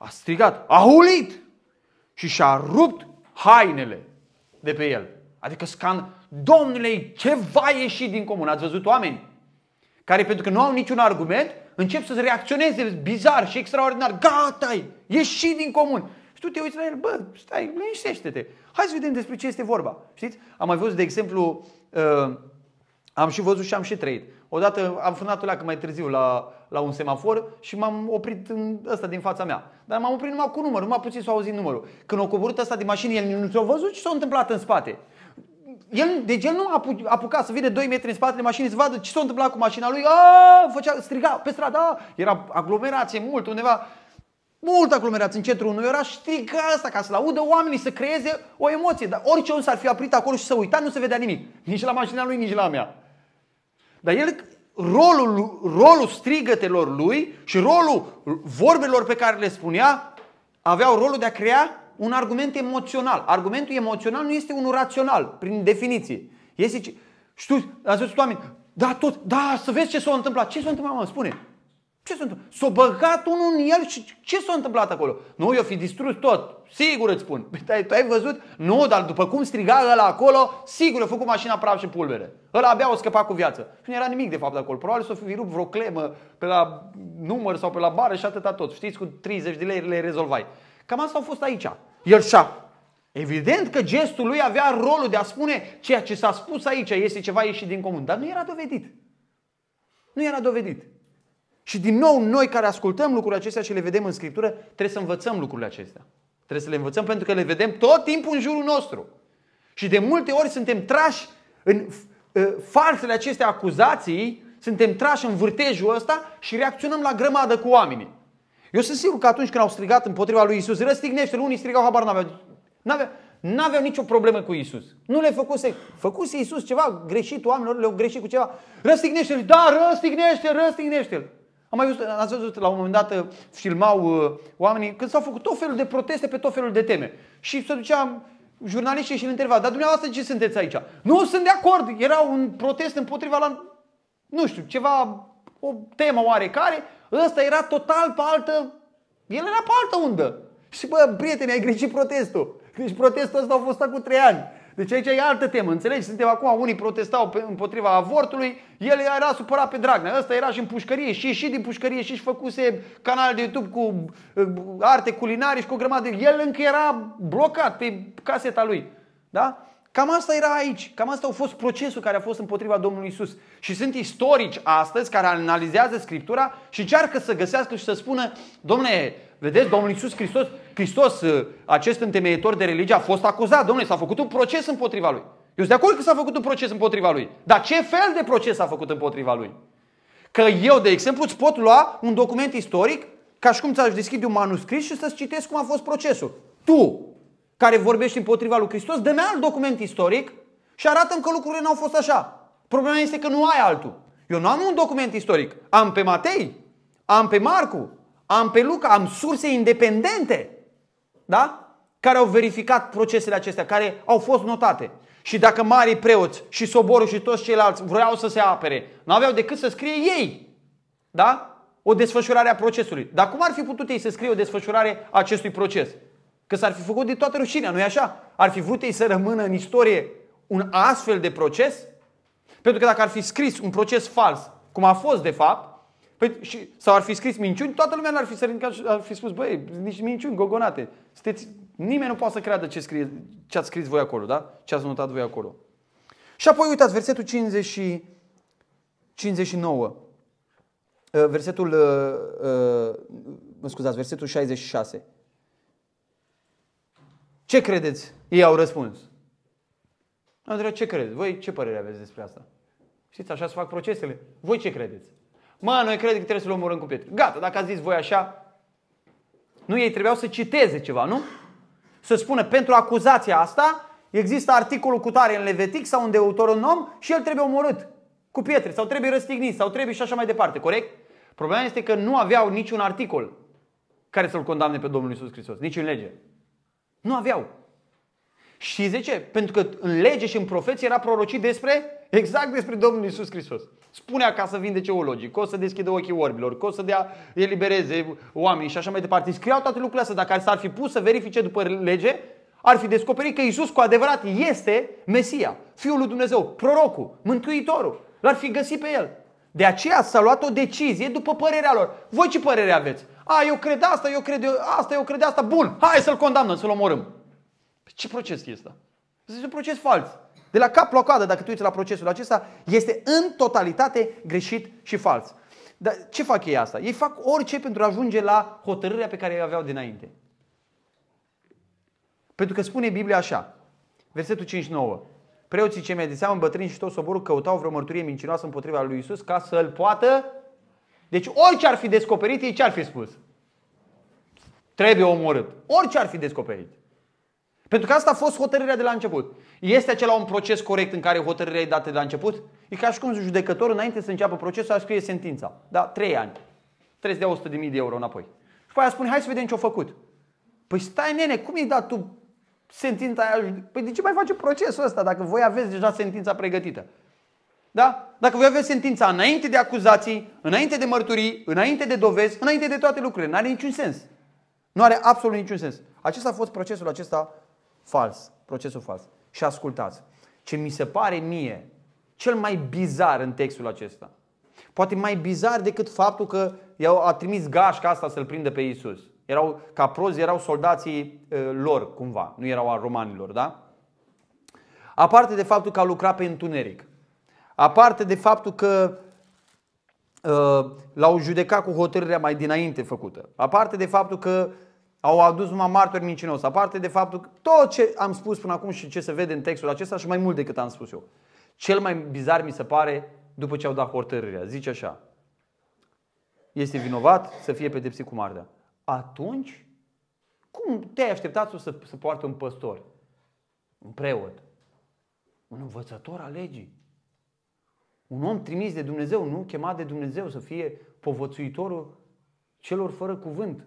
a strigat, a hulit și și-a rupt hainele de pe el. Adică scan, domnule, ce va ieși din comun? Ați văzut oameni care pentru că nu au niciun argument, încep să reacționeze bizar și extraordinar. Gata, ieși din comun. Și tu te uiți la el, bă, stai, liniștește-te. Hai să vedem despre ce este vorba. Știți? Am mai văzut, de exemplu, uh, am și văzut și am și trăit. Odată am frânat o mai târziu la, la un semafor și m-am oprit în ăsta din fața mea. Dar m-am oprit numai cu numărul, numai puțin s-a auzit numărul. Când o coborât ăsta din mașină, el nu s-a văzut ce s-a întâmplat în spate. El, deci el nu a apucat să vină 2 metri în spatele mașinii să vadă ce s-a întâmplat cu mașina lui. A, făcea, striga pe stradă, a, era aglomerație mult undeva. Multă aglomerație în centrul unui oraș, striga asta ca să-l audă oamenii, să creeze o emoție. Dar orice om s-ar fi aprit acolo și să uita, nu se vedea nimic. Nici la mașina lui, nici la mea. Dar el, rolul, rolul strigătelor lui și rolul vorbelor pe care le spunea aveau rolul de a crea un argument emoțional. Argumentul emoțional nu este unul rațional, prin definiție. Este, știu, a zis oameni, da, tot, da, să vezi ce s-a întâmplat. Ce s-a întâmplat, mă, spune. Ce s-a întâmplat? S-a băgat unul în el și ce s-a întâmplat acolo? Nu, eu fi distrus tot. Sigur îți spun. Păi, tu ai văzut? Nu, dar după cum striga ăla acolo, sigur a făcut mașina praf și pulbere. Ăla abia o scăpa cu viață. Și nu era nimic de fapt acolo. Probabil s-o fi rupt vreo clemă pe la număr sau pe la bară și atâta tot. Știți, cu 30 de lei le rezolvai. Cam asta au fost aici. El șa. Evident că gestul lui avea rolul de a spune ceea ce s-a spus aici este ceva ieșit din comun, dar nu era dovedit. Nu era dovedit. Și din nou, noi care ascultăm lucrurile acestea și le vedem în Scriptură, trebuie să învățăm lucrurile acestea. Trebuie să le învățăm pentru că le vedem tot timpul în jurul nostru. Și de multe ori suntem trași în ă, falsele acestea acuzații, suntem trași în vârtejul ăsta și reacționăm la grămadă cu oamenii. Eu sunt sigur că atunci când au strigat împotriva lui Isus, răstignește unii strigau, habar n-aveau. n-aveau. N-aveau nicio problemă cu Isus. Nu le făcuse. Făcuse Isus ceva greșit oamenilor, le-au greșit cu ceva. Răstignește-l, da, răstignește-l, răstignește-l. Am mai văzut, ați văzut la un moment dat uh, filmau uh, oamenii când s-au făcut tot felul de proteste pe tot felul de teme. Și se ducea jurnaliștii și îl întreba, dar dumneavoastră ce sunteți aici? Nu sunt de acord, era un protest împotriva la, nu știu, ceva, o temă oarecare, ăsta era total pe altă, el era pe altă undă. Și bă, prieteni, ai greșit protestul. Deci protestul ăsta a fost acum trei ani. Deci aici e altă temă, înțelegi? Suntem acum, unii protestau împotriva avortului, el era supărat pe Dragnea, ăsta era și în pușcărie, și și din pușcărie, și și făcuse canal de YouTube cu eh, arte culinare și cu o grămadă El încă era blocat pe caseta lui, da? Cam asta era aici, cam asta a fost procesul care a fost împotriva Domnului Isus. Și sunt istorici astăzi care analizează Scriptura și încearcă să găsească și să spună, domnule, Vedeți, Domnul Iisus Hristos, Hristos, uh, acest întemeietor de religie, a fost acuzat. Domnule, s-a făcut un proces împotriva lui. Eu sunt de acord că s-a făcut un proces împotriva lui. Dar ce fel de proces s-a făcut împotriva lui? Că eu, de exemplu, îți pot lua un document istoric, ca și cum ți-aș deschide un manuscris și să-ți citesc cum a fost procesul. Tu, care vorbești împotriva lui Hristos, dă-mi alt document istoric și arată că lucrurile nu au fost așa. Problema este că nu ai altul. Eu nu am un document istoric. Am pe Matei, am pe Marcu, am pe Luca, am surse independente, da? Care au verificat procesele acestea, care au fost notate. Și dacă marii preoți și soborul și toți ceilalți vreau să se apere, nu aveau decât să scrie ei, da? O desfășurare a procesului. Dar cum ar fi putut ei să scrie o desfășurare a acestui proces? Că s-ar fi făcut de toată rușinea, nu-i așa? Ar fi vrut ei să rămână în istorie un astfel de proces? Pentru că dacă ar fi scris un proces fals, cum a fost de fapt, Păi, și, sau ar fi scris minciuni, toată lumea ar fi sărit și ar fi spus, băi, nici minciuni, gogonate. Sunteți, nimeni nu poate să creadă ce, scrie, ce ați scris voi acolo, da? Ce ați notat voi acolo. Și apoi uitați, versetul 50, 59. Uh, versetul, uh, uh, mă scuzați, versetul 66. Ce credeți? Ei au răspuns. Andrei, ce credeți? Voi ce părere aveți despre asta? Știți, așa se fac procesele. Voi ce credeți? Mă, noi credem că trebuie să-l omorâm cu pietre. Gata, dacă ați zis voi așa, nu ei trebuiau să citeze ceva, nu? Să spună, pentru acuzația asta există articolul cu tare în Levitic sau în Deuteronom și el trebuie omorât cu pietre sau trebuie răstignit sau trebuie și așa mai departe, corect? Problema este că nu aveau niciun articol care să-l condamne pe Domnul Isus Hristos, niciun lege. Nu aveau. Și de ce? Pentru că în lege și în profeție era prorocit despre, exact despre Domnul Isus Hristos. Spunea ca să vindece o logică, o să deschidă ochii orbilor, că o să dea, elibereze oameni și așa mai departe. Scriau toate lucrurile astea. Dacă s-ar fi pus să verifice după lege, ar fi descoperit că Isus cu adevărat este Mesia, Fiul lui Dumnezeu, prorocul, mântuitorul. L-ar fi găsit pe el. De aceea s-a luat o decizie după părerea lor. Voi ce părere aveți? A, eu cred asta, eu cred asta, eu cred asta. Bun, hai să-l condamnăm, să-l omorâm. Păi ce proces este ăsta? Este un proces fals de la cap la coadă, dacă tu uiți la procesul acesta, este în totalitate greșit și fals. Dar ce fac ei asta? Ei fac orice pentru a ajunge la hotărârea pe care o aveau dinainte. Pentru că spune Biblia așa, versetul 5-9. Preoții cei mai de seamă, bătrâni și tot soborul, căutau vreo mărturie mincinoasă împotriva lui Isus ca să îl poată. Deci orice ar fi descoperit, ei ce ar fi spus? Trebuie omorât. Orice ar fi descoperit. Pentru că asta a fost hotărârea de la început. Este acela un proces corect în care hotărârea e dată de la început? E ca și cum judecătorul, înainte să înceapă procesul, ar scrie sentința. Da, trei ani. Trebuie să dea 100.000 de euro înapoi. Și a spune, hai să vedem ce-a făcut. Păi stai, nene, cum i dat tu sentința aia? Păi de ce mai face procesul ăsta dacă voi aveți deja sentința pregătită? Da? Dacă voi aveți sentința înainte de acuzații, înainte de mărturii, înainte de dovezi, înainte de toate lucrurile, nu are niciun sens. Nu are absolut niciun sens. Acesta a fost procesul acesta Fals. Procesul fals. Și ascultați. Ce mi se pare mie cel mai bizar în textul acesta. Poate mai bizar decât faptul că i-au a trimis gașca asta să-l prindă pe Isus. Erau ca prozi, erau soldații lor cumva, nu erau a romanilor, da? Aparte de faptul că a lucrat pe întuneric. Aparte de faptul că uh, l-au judecat cu hotărârea mai dinainte făcută. Aparte de faptul că uh, au adus numai martori mincinos, aparte de faptul că tot ce am spus până acum și ce se vede în textul acesta și mai mult decât am spus eu. Cel mai bizar mi se pare după ce au dat hotărârea. Zice așa. Este vinovat să fie pedepsit cu mardea. Atunci, cum te-ai așteptat să, să poartă un păstor? Un preot? Un învățător al legii? Un om trimis de Dumnezeu, nu? Chemat de Dumnezeu să fie povățuitorul celor fără cuvânt.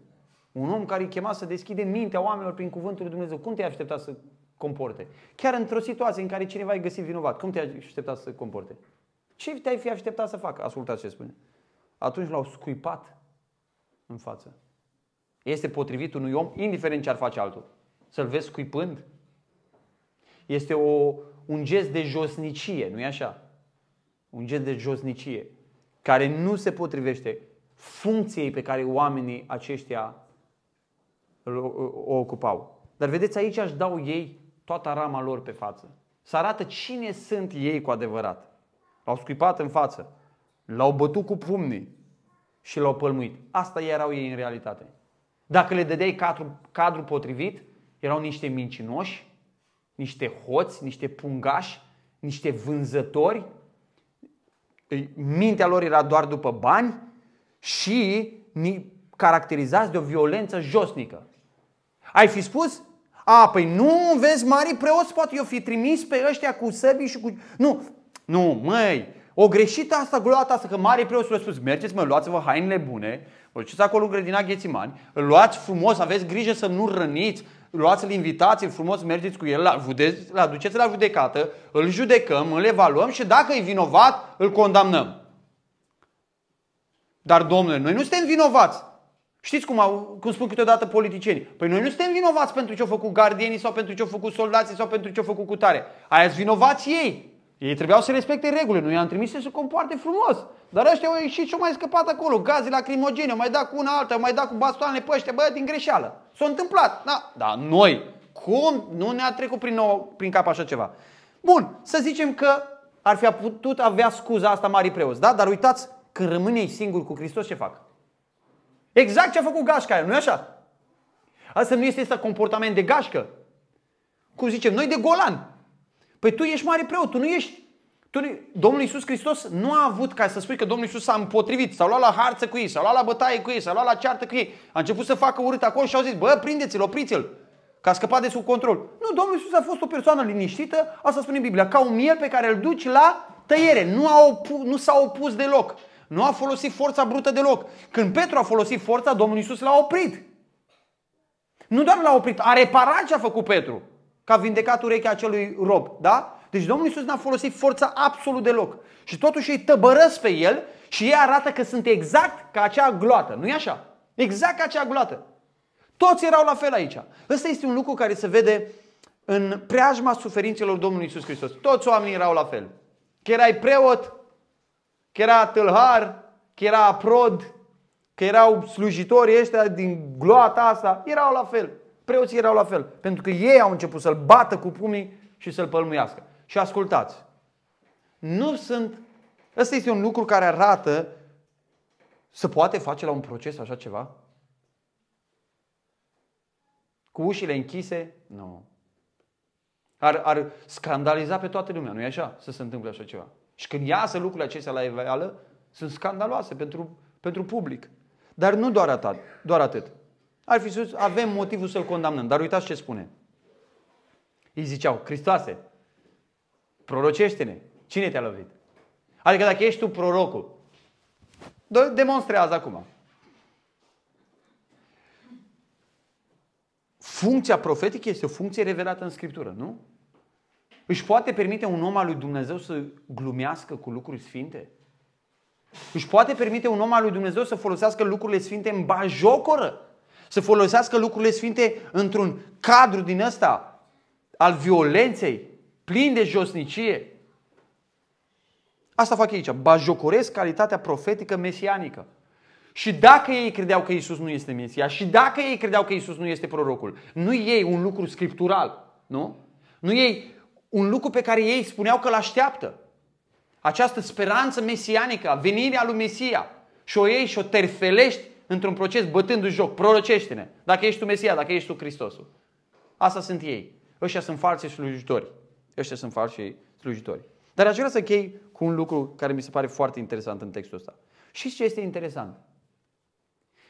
Un om care îi chema să deschide mintea oamenilor prin cuvântul lui Dumnezeu, cum te-ai aștepta să comporte? Chiar într-o situație în care cineva e găsit vinovat, cum te-ai aștepta să comporte? Ce te-ai fi așteptat să facă? Ascultați ce spune. Atunci l-au scuipat în față. Este potrivit unui om, indiferent ce ar face altul. Să-l vezi scuipând? Este o, un gest de josnicie, nu-i așa? Un gest de josnicie care nu se potrivește funcției pe care oamenii aceștia o ocupau. Dar vedeți, aici își dau ei toată rama lor pe față. Să arată cine sunt ei cu adevărat. L-au scuipat în față, l-au bătut cu pumnii și l-au pălmuit. Asta erau ei în realitate. Dacă le dădeai cadru, cadru potrivit, erau niște mincinoși, niște hoți, niște pungași, niște vânzători. Mintea lor era doar după bani și caracterizați de o violență josnică. Ai fi spus? A, păi nu, vezi, mari preoți pot eu fi trimis pe ăștia cu săbii și cu... Nu, nu, măi, o greșită asta, gloata asta, că mari preoți le-au spus, mergeți mă, luați-vă hainele bune, vă duceți acolo în grădina Ghețimani, îl luați frumos, aveți grijă să nu răniți, luați-l, invitați-l frumos, mergeți cu el, la, judezi, la duceți la judecată, îl judecăm, îl evaluăm și dacă e vinovat, îl condamnăm. Dar, domnule, noi nu suntem vinovați. Știți cum, au, cum spun câteodată politicieni? Păi noi nu suntem vinovați pentru ce au făcut gardienii sau pentru ce au făcut soldații sau pentru ce au făcut cutare. Aia sunt vinovați ei. Ei trebuiau să respecte regulile. Noi i-am trimis să se comporte frumos. Dar ăștia au ieșit și au mai scăpat acolo. Gaze lacrimogene, au mai dat cu una alta, au mai dat cu bastoanele pe ăștia, băi, din greșeală. S-a întâmplat. Da, dar noi. Cum? Nu ne-a trecut prin, nou, prin cap așa ceva. Bun, să zicem că ar fi putut avea scuza asta mari preoți, da? Dar uitați, când rămâne singur cu Hristos, ce fac? Exact ce a făcut gașca aia, nu-i așa? Asta nu este asta comportament de gașcă. Cum zicem, noi de golan. Păi tu ești mare preot, tu nu ești... Tu nu... Domnul Iisus Hristos nu a avut ca să spui că Domnul Iisus s-a împotrivit, s-a luat la harță cu ei, s-a luat la bătaie cu ei, s-a luat la ceartă cu ei, a început să facă urât acolo și au zis, bă, prindeți-l, opriți-l, că a scăpat de sub control. Nu, Domnul Iisus a fost o persoană liniștită, asta spune Biblia, ca un miel pe care îl duci la tăiere, nu, a opu- nu s-a opus deloc. Nu a folosit forța brută deloc. Când Petru a folosit forța, Domnul Iisus l-a oprit. Nu doar l-a oprit, a reparat ce a făcut Petru. Că a vindecat urechea acelui rob. Da? Deci Domnul Iisus n-a folosit forța absolut deloc. Și totuși îi tăbărăsc pe el și ei arată că sunt exact ca acea gloată. nu e așa? Exact ca acea gloată. Toți erau la fel aici. Ăsta este un lucru care se vede în preajma suferințelor Domnului Isus Hristos. Toți oamenii erau la fel. Că erai preot, că era tâlhar, că era prod, că erau slujitorii ăștia din gloata asta, erau la fel. Preoții erau la fel, pentru că ei au început să-l bată cu pumnii și să-l pălmuiască. Și ascultați, nu sunt... Ăsta este un lucru care arată să poate face la un proces așa ceva? Cu ușile închise? Nu. Ar, ar scandaliza pe toată lumea, nu e așa? Să se întâmple așa ceva. Și când iasă lucrurile acestea la iveală, sunt scandaloase pentru, pentru public. Dar nu doar atât. Doar atât. Ar fi spus, avem motivul să-l condamnăm. Dar uitați ce spune. Ei ziceau, Hristoase, prorocește-ne. Cine te-a lovit? Adică dacă ești tu prorocul, demonstrează acum. Funcția profetică este o funcție revelată în Scriptură, nu? Își poate permite un om al lui Dumnezeu să glumească cu lucruri sfinte? Își poate permite un om al lui Dumnezeu să folosească lucrurile sfinte în bajocoră? Să folosească lucrurile sfinte într-un cadru din ăsta al violenței, plin de josnicie? Asta fac aici, bajocoresc calitatea profetică mesianică. Și dacă ei credeau că Isus nu este Mesia, și dacă ei credeau că Isus nu este prorocul, nu ei un lucru scriptural, nu? Nu ei un lucru pe care ei spuneau că îl așteaptă. Această speranță mesianică, venirea lui Mesia. Și o iei și o terfelești într-un proces bătându-și joc. Prorocește-ne. Dacă ești tu Mesia, dacă ești tu Hristosul. Asta sunt ei. Ăștia sunt falsi slujitori. Ăștia sunt falsi slujitori. Dar aș vrea să chei cu un lucru care mi se pare foarte interesant în textul ăsta. Și ce este interesant?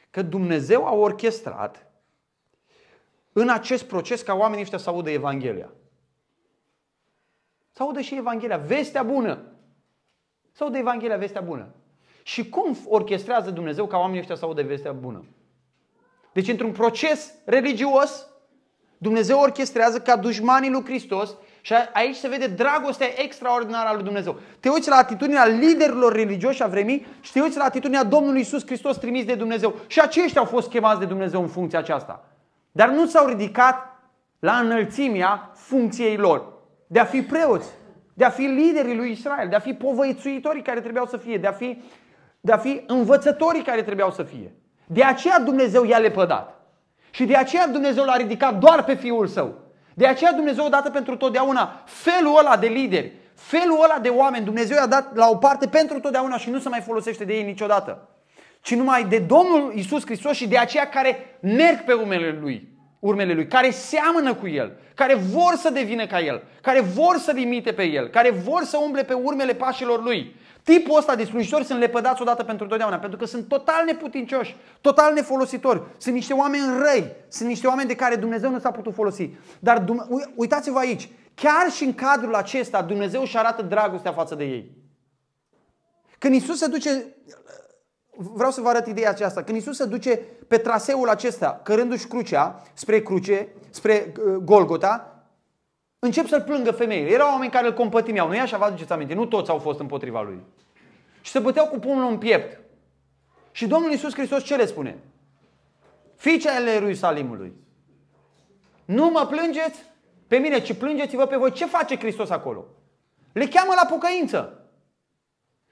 Că Dumnezeu a orchestrat în acest proces ca oamenii ăștia să audă Evanghelia. Să audă și Evanghelia, vestea bună. Să audă Evanghelia, vestea bună. Și cum orchestrează Dumnezeu ca oamenii ăștia să audă vestea bună? Deci într-un proces religios, Dumnezeu orchestrează ca dușmanii lui Hristos și aici se vede dragostea extraordinară a lui Dumnezeu. Te uiți la atitudinea liderilor religioși a vremii și te uiți la atitudinea Domnului Isus Hristos trimis de Dumnezeu. Și aceștia au fost chemați de Dumnezeu în funcția aceasta. Dar nu s-au ridicat la înălțimea funcției lor de a fi preoți, de a fi liderii lui Israel, de a fi povăițuitorii care trebuiau să fie, de a fi, de a fi învățătorii care trebuiau să fie. De aceea Dumnezeu i-a lepădat. Și de aceea Dumnezeu l-a ridicat doar pe Fiul Său. De aceea Dumnezeu dat pentru totdeauna felul ăla de lideri, felul ăla de oameni, Dumnezeu i-a dat la o parte pentru totdeauna și nu se mai folosește de ei niciodată. Ci numai de Domnul Isus Hristos și de aceia care merg pe umele Lui urmele lui, care seamănă cu el, care vor să devină ca el, care vor să limite pe el, care vor să umble pe urmele pașilor lui. Tipul ăsta de slujitori sunt lepădați odată pentru totdeauna, pentru că sunt total neputincioși, total nefolositori, sunt niște oameni răi, sunt niște oameni de care Dumnezeu nu s-a putut folosi. Dar uitați-vă aici, chiar și în cadrul acesta Dumnezeu își arată dragostea față de ei. Când Isus se duce vreau să vă arăt ideea aceasta. Când Isus se duce pe traseul acesta, cărându-și crucea spre cruce, spre uh, Golgota, încep să-l plângă femeile. Erau oameni care îl compătimeau. Nu i așa, vă aduceți aminte. Nu toți au fost împotriva lui. Și se băteau cu pumnul în piept. Și Domnul Isus Hristos ce le spune? Fiice ale Ierusalimului, nu mă plângeți pe mine, ci plângeți-vă pe voi. Ce face Hristos acolo? Le cheamă la pocăință.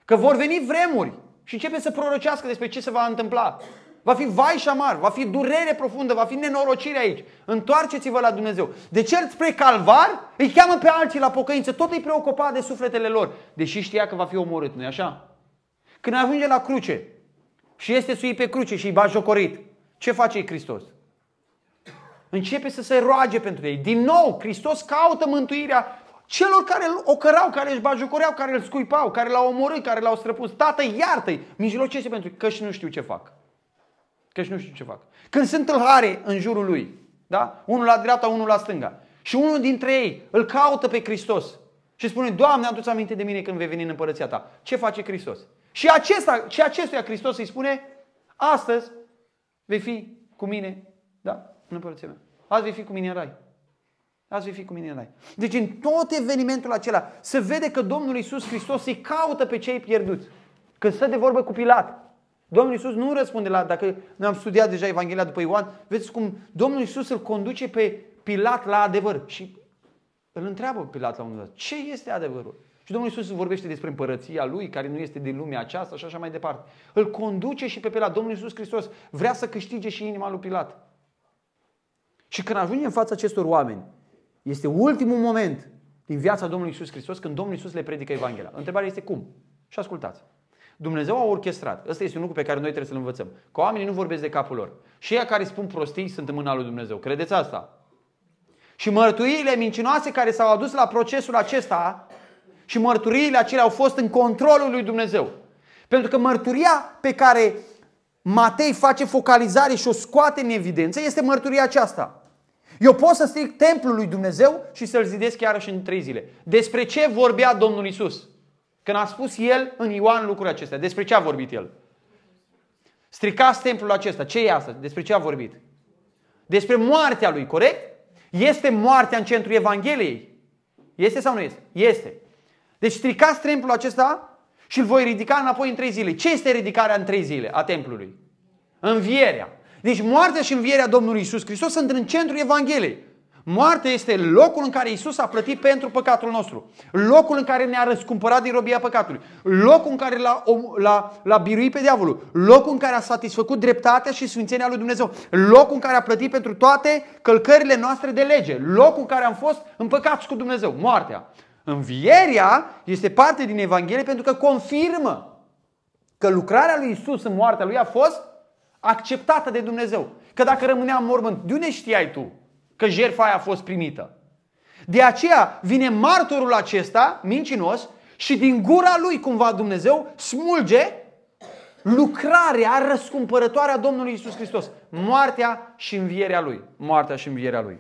Că vor veni vremuri și începe să prorocească despre ce se va întâmpla. Va fi vai și amar, va fi durere profundă, va fi nenorocire aici. Întoarceți-vă la Dumnezeu. De ce îl spre calvar? Îi cheamă pe alții la pocăință, tot îi preocupa de sufletele lor, deși știa că va fi omorât, nu-i așa? Când ajunge la cruce și este suit pe cruce și îi bajocorit, ce face Hristos? Începe să se roage pentru ei. Din nou, Hristos caută mântuirea celor care îl ocărau, care își bajucoreau, care îl scuipau, care l-au omorât, care l-au străpus. Tată, iartă-i! Mijlocește pentru că și nu știu ce fac. Că și nu știu ce fac. Când sunt tâlhare în jurul lui, da? unul la dreapta, unul la stânga, și unul dintre ei îl caută pe Hristos și spune, Doamne, adu-ți aminte de mine când vei veni în împărăția ta. Ce face Hristos? Și, acesta, și acestuia Hristos îi spune, astăzi vei fi cu mine da? în împărăția mea. Azi vei fi cu mine în rai azi vei fi cu mine în rai. Deci în tot evenimentul acela se vede că Domnul Iisus Hristos îi caută pe cei pierduți. Când stă de vorbă cu Pilat, Domnul Iisus nu răspunde la, dacă ne-am studiat deja Evanghelia după Ioan, vezi cum Domnul Iisus îl conduce pe Pilat la adevăr și îl întreabă Pilat la un moment dat, ce este adevărul? Și Domnul Iisus vorbește despre împărăția lui, care nu este din lumea aceasta și așa mai departe. Îl conduce și pe Pilat. Domnul Iisus Hristos vrea să câștige și inima lui Pilat. Și când ajunge în fața acestor oameni, este ultimul moment din viața Domnului Isus Hristos când Domnul Isus le predică Evanghelia. Întrebarea este cum? Și ascultați. Dumnezeu a orchestrat. Ăsta este un lucru pe care noi trebuie să-l învățăm. Că oamenii nu vorbesc de capul lor. Și ei care spun prostii sunt în mâna lui Dumnezeu. Credeți asta? Și mărturiile mincinoase care s-au adus la procesul acesta și mărturiile acelea au fost în controlul lui Dumnezeu. Pentru că mărturia pe care Matei face focalizare și o scoate în evidență este mărturia aceasta. Eu pot să stric templul lui Dumnezeu și să-l zidesc iarăși în trei zile. Despre ce vorbea Domnul Isus? Când a spus el în Ioan lucrurile acestea, despre ce a vorbit el? Stricați templul acesta. Ce e asta? Despre ce a vorbit? Despre moartea lui, corect? Este moartea în centrul Evangheliei? Este sau nu este? Este. Deci stricați templul acesta și îl voi ridica înapoi în trei zile. Ce este ridicarea în trei zile a templului? Învierea. Deci moartea și învierea Domnului Isus Hristos sunt în centrul Evangheliei. Moartea este locul în care Isus a plătit pentru păcatul nostru. Locul în care ne-a răscumpărat din robia păcatului. Locul în care l-a, l-a, l-a biruit pe diavolul. Locul în care a satisfăcut dreptatea și sfințenia lui Dumnezeu. Locul în care a plătit pentru toate călcările noastre de lege. Locul în care am fost împăcați cu Dumnezeu. Moartea. Învierea este parte din Evanghelie pentru că confirmă că lucrarea lui Isus în moartea lui a fost acceptată de Dumnezeu. Că dacă rămânea în mormânt, de unde știai tu că jertfa aia a fost primită? De aceea vine martorul acesta, mincinos, și din gura lui cumva Dumnezeu smulge lucrarea răscumpărătoare a Domnului Isus Hristos. Moartea și învierea lui. Moartea și învierea lui.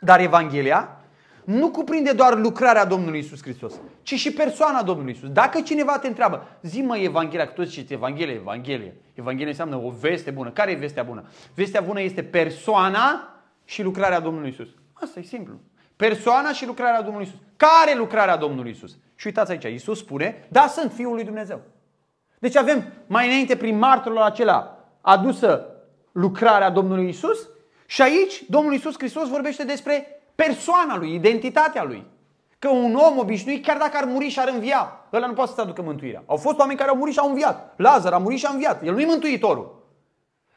Dar Evanghelia nu cuprinde doar lucrarea Domnului Isus Hristos, ci și persoana Domnului Isus. Dacă cineva te întreabă, zi mă Evanghelia, că toți citiți Evanghelie, Evanghelie. Evanghelie înseamnă o veste bună. Care e vestea bună? Vestea bună este persoana și lucrarea Domnului Isus. Asta e simplu. Persoana și lucrarea Domnului Isus. Care lucrarea Domnului Isus? Și uitați aici, Isus spune, da, sunt Fiul lui Dumnezeu. Deci avem mai înainte prin martorul acela adusă lucrarea Domnului Isus și aici Domnul Isus Hristos vorbește despre persoana lui, identitatea lui. Că un om obișnuit, chiar dacă ar muri și ar învia, ăla nu poate să-ți aducă mântuirea. Au fost oameni care au murit și au înviat. Lazar a murit și a înviat. El nu e mântuitorul.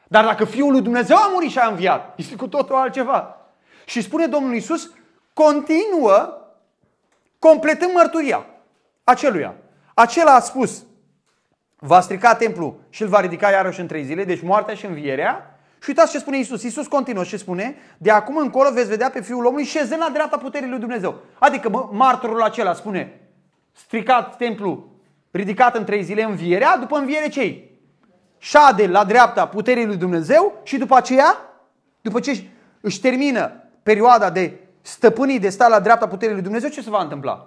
Dar dacă Fiul lui Dumnezeu a murit și a înviat, este cu totul altceva. Și spune Domnul Isus, continuă completând mărturia aceluia. Acela a spus, va strica templu și îl va ridica iarăși în trei zile, deci moartea și învierea, și uitați ce spune Isus. Isus continuă și spune, de acum încolo veți vedea pe Fiul omului șezând la dreapta puterii lui Dumnezeu. Adică mă, martorul acela spune, stricat templu, ridicat în trei zile învierea, după înviere cei? Șade la dreapta puterii lui Dumnezeu și după aceea, după ce își termină perioada de stăpânii de sta la dreapta puterii lui Dumnezeu, ce se va întâmpla?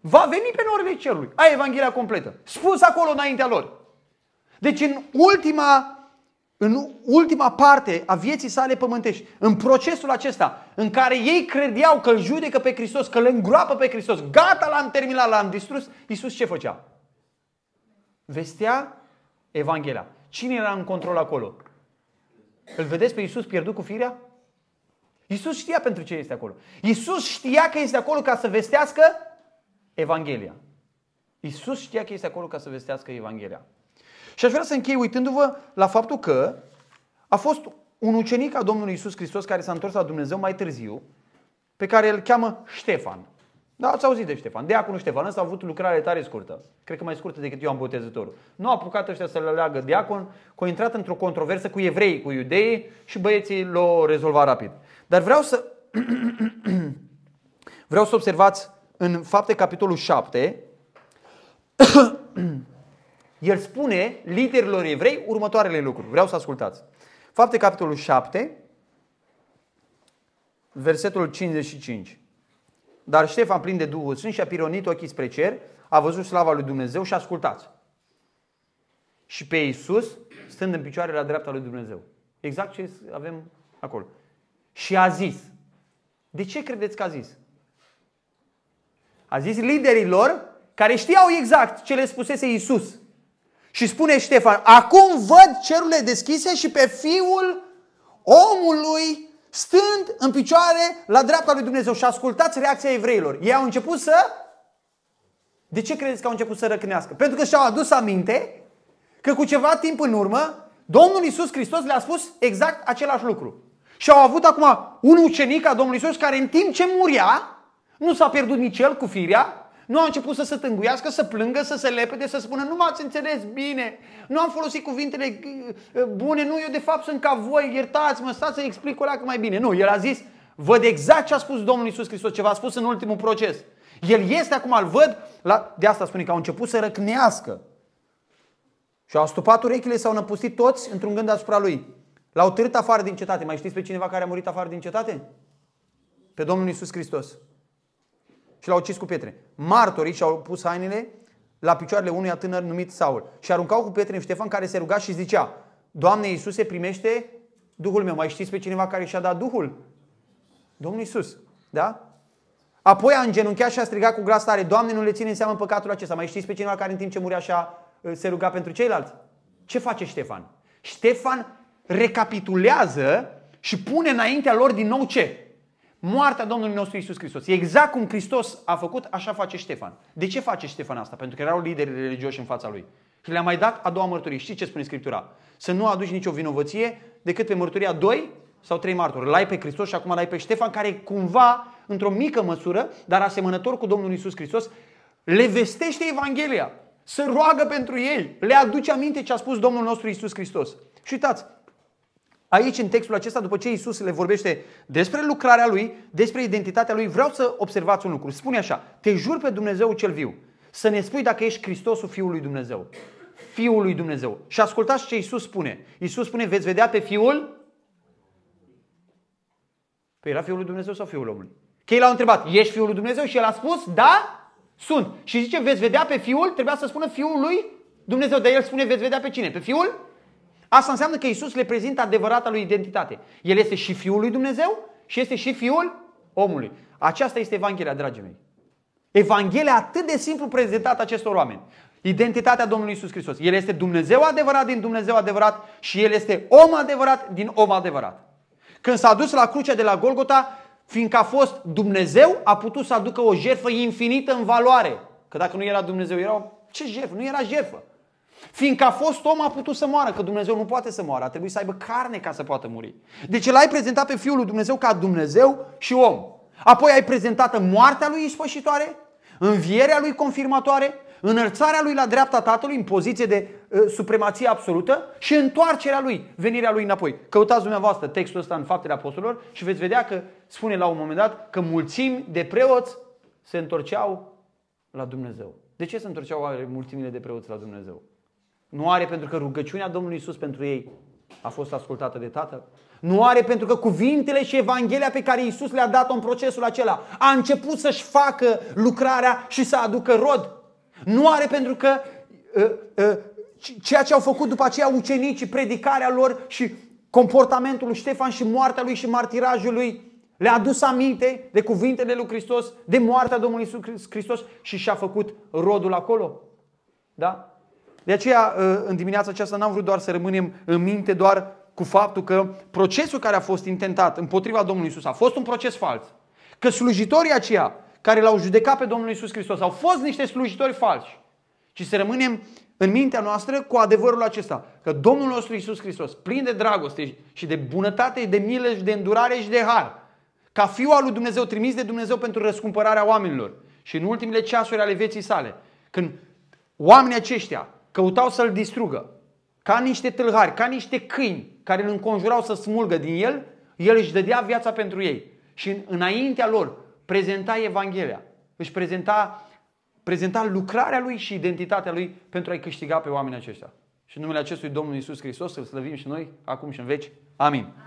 Va veni pe norile cerului. Aia e Evanghelia completă. Spus acolo înaintea lor. Deci în ultima în ultima parte a vieții sale pământești, în procesul acesta în care ei credeau că îl judecă pe Hristos, că îl îngroapă pe Hristos, gata, l-am terminat, l-am distrus, Iisus ce făcea? Vestea Evanghelia. Cine era în control acolo? Îl vedeți pe Iisus pierdut cu firea? Iisus știa pentru ce este acolo. Iisus știa că este acolo ca să vestească Evanghelia. Iisus știa că este acolo ca să vestească Evanghelia. Și aș vrea să închei uitându-vă la faptul că a fost un ucenic al Domnului Isus Hristos care s-a întors la Dumnezeu mai târziu, pe care îl cheamă Ștefan. Da, ați auzit de Ștefan. De acolo Ștefan ăsta a avut lucrare tare scurtă. Cred că mai scurtă decât eu am botezătorul. Nu a apucat ăștia să le leagă deacon, că a intrat într-o controversă cu evrei, cu iudei și băieții l-au rezolvat rapid. Dar vreau să vreau să observați în fapte capitolul 7 el spune liderilor evrei următoarele lucruri. Vreau să ascultați. Fapte, capitolul 7, versetul 55. Dar Ștefan, plin de Duhul Sfânt, și-a pironit ochii spre cer, a văzut slava lui Dumnezeu și a ascultat. Și pe Iisus, stând în picioare la dreapta lui Dumnezeu. Exact ce avem acolo. Și a zis. De ce credeți că a zis? A zis liderilor care știau exact ce le spusese Iisus. Și spune Ștefan, acum văd cerurile deschise și pe fiul omului stând în picioare la dreapta lui Dumnezeu. Și ascultați reacția evreilor. Ei au început să... De ce credeți că au început să răcânească? Pentru că și-au adus aminte că cu ceva timp în urmă Domnul Isus Hristos le-a spus exact același lucru. Și au avut acum un ucenic a Domnului Isus care în timp ce muria, nu s-a pierdut nici el cu firea, nu au început să se tânguiască, să plângă, să se lepede, să spună nu m-ați înțeles bine, nu am folosit cuvintele uh, uh, bune, nu, eu de fapt sunt ca voi, iertați-mă, stați să explic o leacă mai bine. Nu, el a zis, văd exact ce a spus Domnul Isus Hristos, ce v-a spus în ultimul proces. El este acum, îl văd, la... de asta spune că au început să răcnească. Și au stupat urechile, s-au năpustit toți într-un gând asupra lui. L-au târât afară din cetate. Mai știți pe cineva care a murit afară din cetate? Pe Domnul Isus Hristos și l-au ucis cu pietre. Martorii și-au pus hainele la picioarele unui tânăr numit Saul și aruncau cu pietre în Ștefan care se ruga și zicea Doamne Iisuse, primește Duhul meu. Mai știți pe cineva care și-a dat Duhul? Domnul Iisus. Da? Apoi a îngenunchiat și a strigat cu glas tare, Doamne, nu le ține în seamă păcatul acesta. Mai știți pe cineva care în timp ce murea așa uh, se ruga pentru ceilalți? Ce face Ștefan? Ștefan recapitulează și pune înaintea lor din nou ce? moartea Domnului nostru Isus Hristos. Exact cum Hristos a făcut, așa face Ștefan. De ce face Ștefan asta? Pentru că erau lideri religioși în fața lui. Și le-a mai dat a doua mărturie. Știi ce spune Scriptura? Să nu aduci nicio vinovăție decât pe mărturia doi sau trei martori. L-ai pe Hristos și acum l-ai pe Ștefan, care cumva, într-o mică măsură, dar asemănător cu Domnul Isus Hristos, le vestește Evanghelia. Se roagă pentru ei. Le aduce aminte ce a spus Domnul nostru Isus Hristos. Și uitați, Aici, în textul acesta, după ce Isus le vorbește despre lucrarea lui, despre identitatea lui, vreau să observați un lucru. Spune așa, te jur pe Dumnezeu cel viu să ne spui dacă ești Hristosul Fiul lui Dumnezeu. Fiul lui Dumnezeu. Și ascultați ce Isus spune. Isus spune, veți vedea pe Fiul? Păi era Fiul lui Dumnezeu sau Fiul omului? Că ei l-au întrebat, ești Fiul lui Dumnezeu? Și el a spus, da, sunt. Și zice, veți vedea pe Fiul? Trebuia să spună Fiul lui Dumnezeu, dar el spune, veți vedea pe cine? Pe Fiul Asta înseamnă că Isus le prezintă adevărata lui identitate. El este și Fiul lui Dumnezeu și este și Fiul omului. Aceasta este Evanghelia, dragii mei. Evanghelia atât de simplu prezentată acestor oameni. Identitatea Domnului Isus Hristos. El este Dumnezeu adevărat din Dumnezeu adevărat și El este om adevărat din om adevărat. Când s-a dus la crucea de la Golgota, fiindcă a fost Dumnezeu, a putut să aducă o jertfă infinită în valoare. Că dacă nu era Dumnezeu, era o... ce jertfă? Nu era jertfă. Fiindcă a fost om, a putut să moară, că Dumnezeu nu poate să moară, a trebuit să aibă carne ca să poată muri. Deci l-ai prezentat pe Fiul lui Dumnezeu ca Dumnezeu și om. Apoi ai prezentat moartea lui ispășitoare, învierea lui confirmatoare, înălțarea lui la dreapta Tatălui în poziție de uh, supremație absolută și întoarcerea lui, venirea lui înapoi. Căutați dumneavoastră textul ăsta în Faptele Apostolilor și veți vedea că spune la un moment dat că mulțimi de preoți se întorceau la Dumnezeu. De ce se întorceau mulțimile de preoți la Dumnezeu? Nu are pentru că rugăciunea Domnului Isus pentru ei a fost ascultată de Tatăl? Nu are pentru că cuvintele și Evanghelia pe care Isus le-a dat-o în procesul acela a început să-și facă lucrarea și să aducă rod? Nu are pentru că ă, ă, ceea ce au făcut după aceea ucenicii, predicarea lor și comportamentul lui Ștefan și moartea lui și martirajul lui le-a adus aminte de cuvintele lui Hristos, de moartea Domnului Isus Hristos și și-a făcut rodul acolo. Da? De aceea, uh, în dimineața aceasta, n-am vrut doar să rămânem în minte doar cu faptul că procesul care a fost intentat împotriva Domnului Isus a fost un proces fals. Că slujitorii aceia care l-au judecat pe Domnul Isus Hristos au fost niște slujitori falși. Ci să rămânem în mintea noastră cu adevărul acesta, că Domnul nostru Isus Hristos, plin de dragoste și de bunătate, de milă și de îndurare și de har, ca fiul al lui Dumnezeu trimis de Dumnezeu pentru răscumpărarea oamenilor și în ultimele ceasuri ale vieții sale, când oamenii aceștia Căutau să-l distrugă. Ca niște tâlhari, ca niște câini care îl înconjurau să smulgă din el, el își dădea viața pentru ei. Și înaintea lor prezenta Evanghelia, își prezenta, prezenta lucrarea lui și identitatea lui pentru a-i câștiga pe oamenii aceștia. Și în numele acestui Domnul Iisus Hristos îl slăvim și noi, acum și în veci. Amin.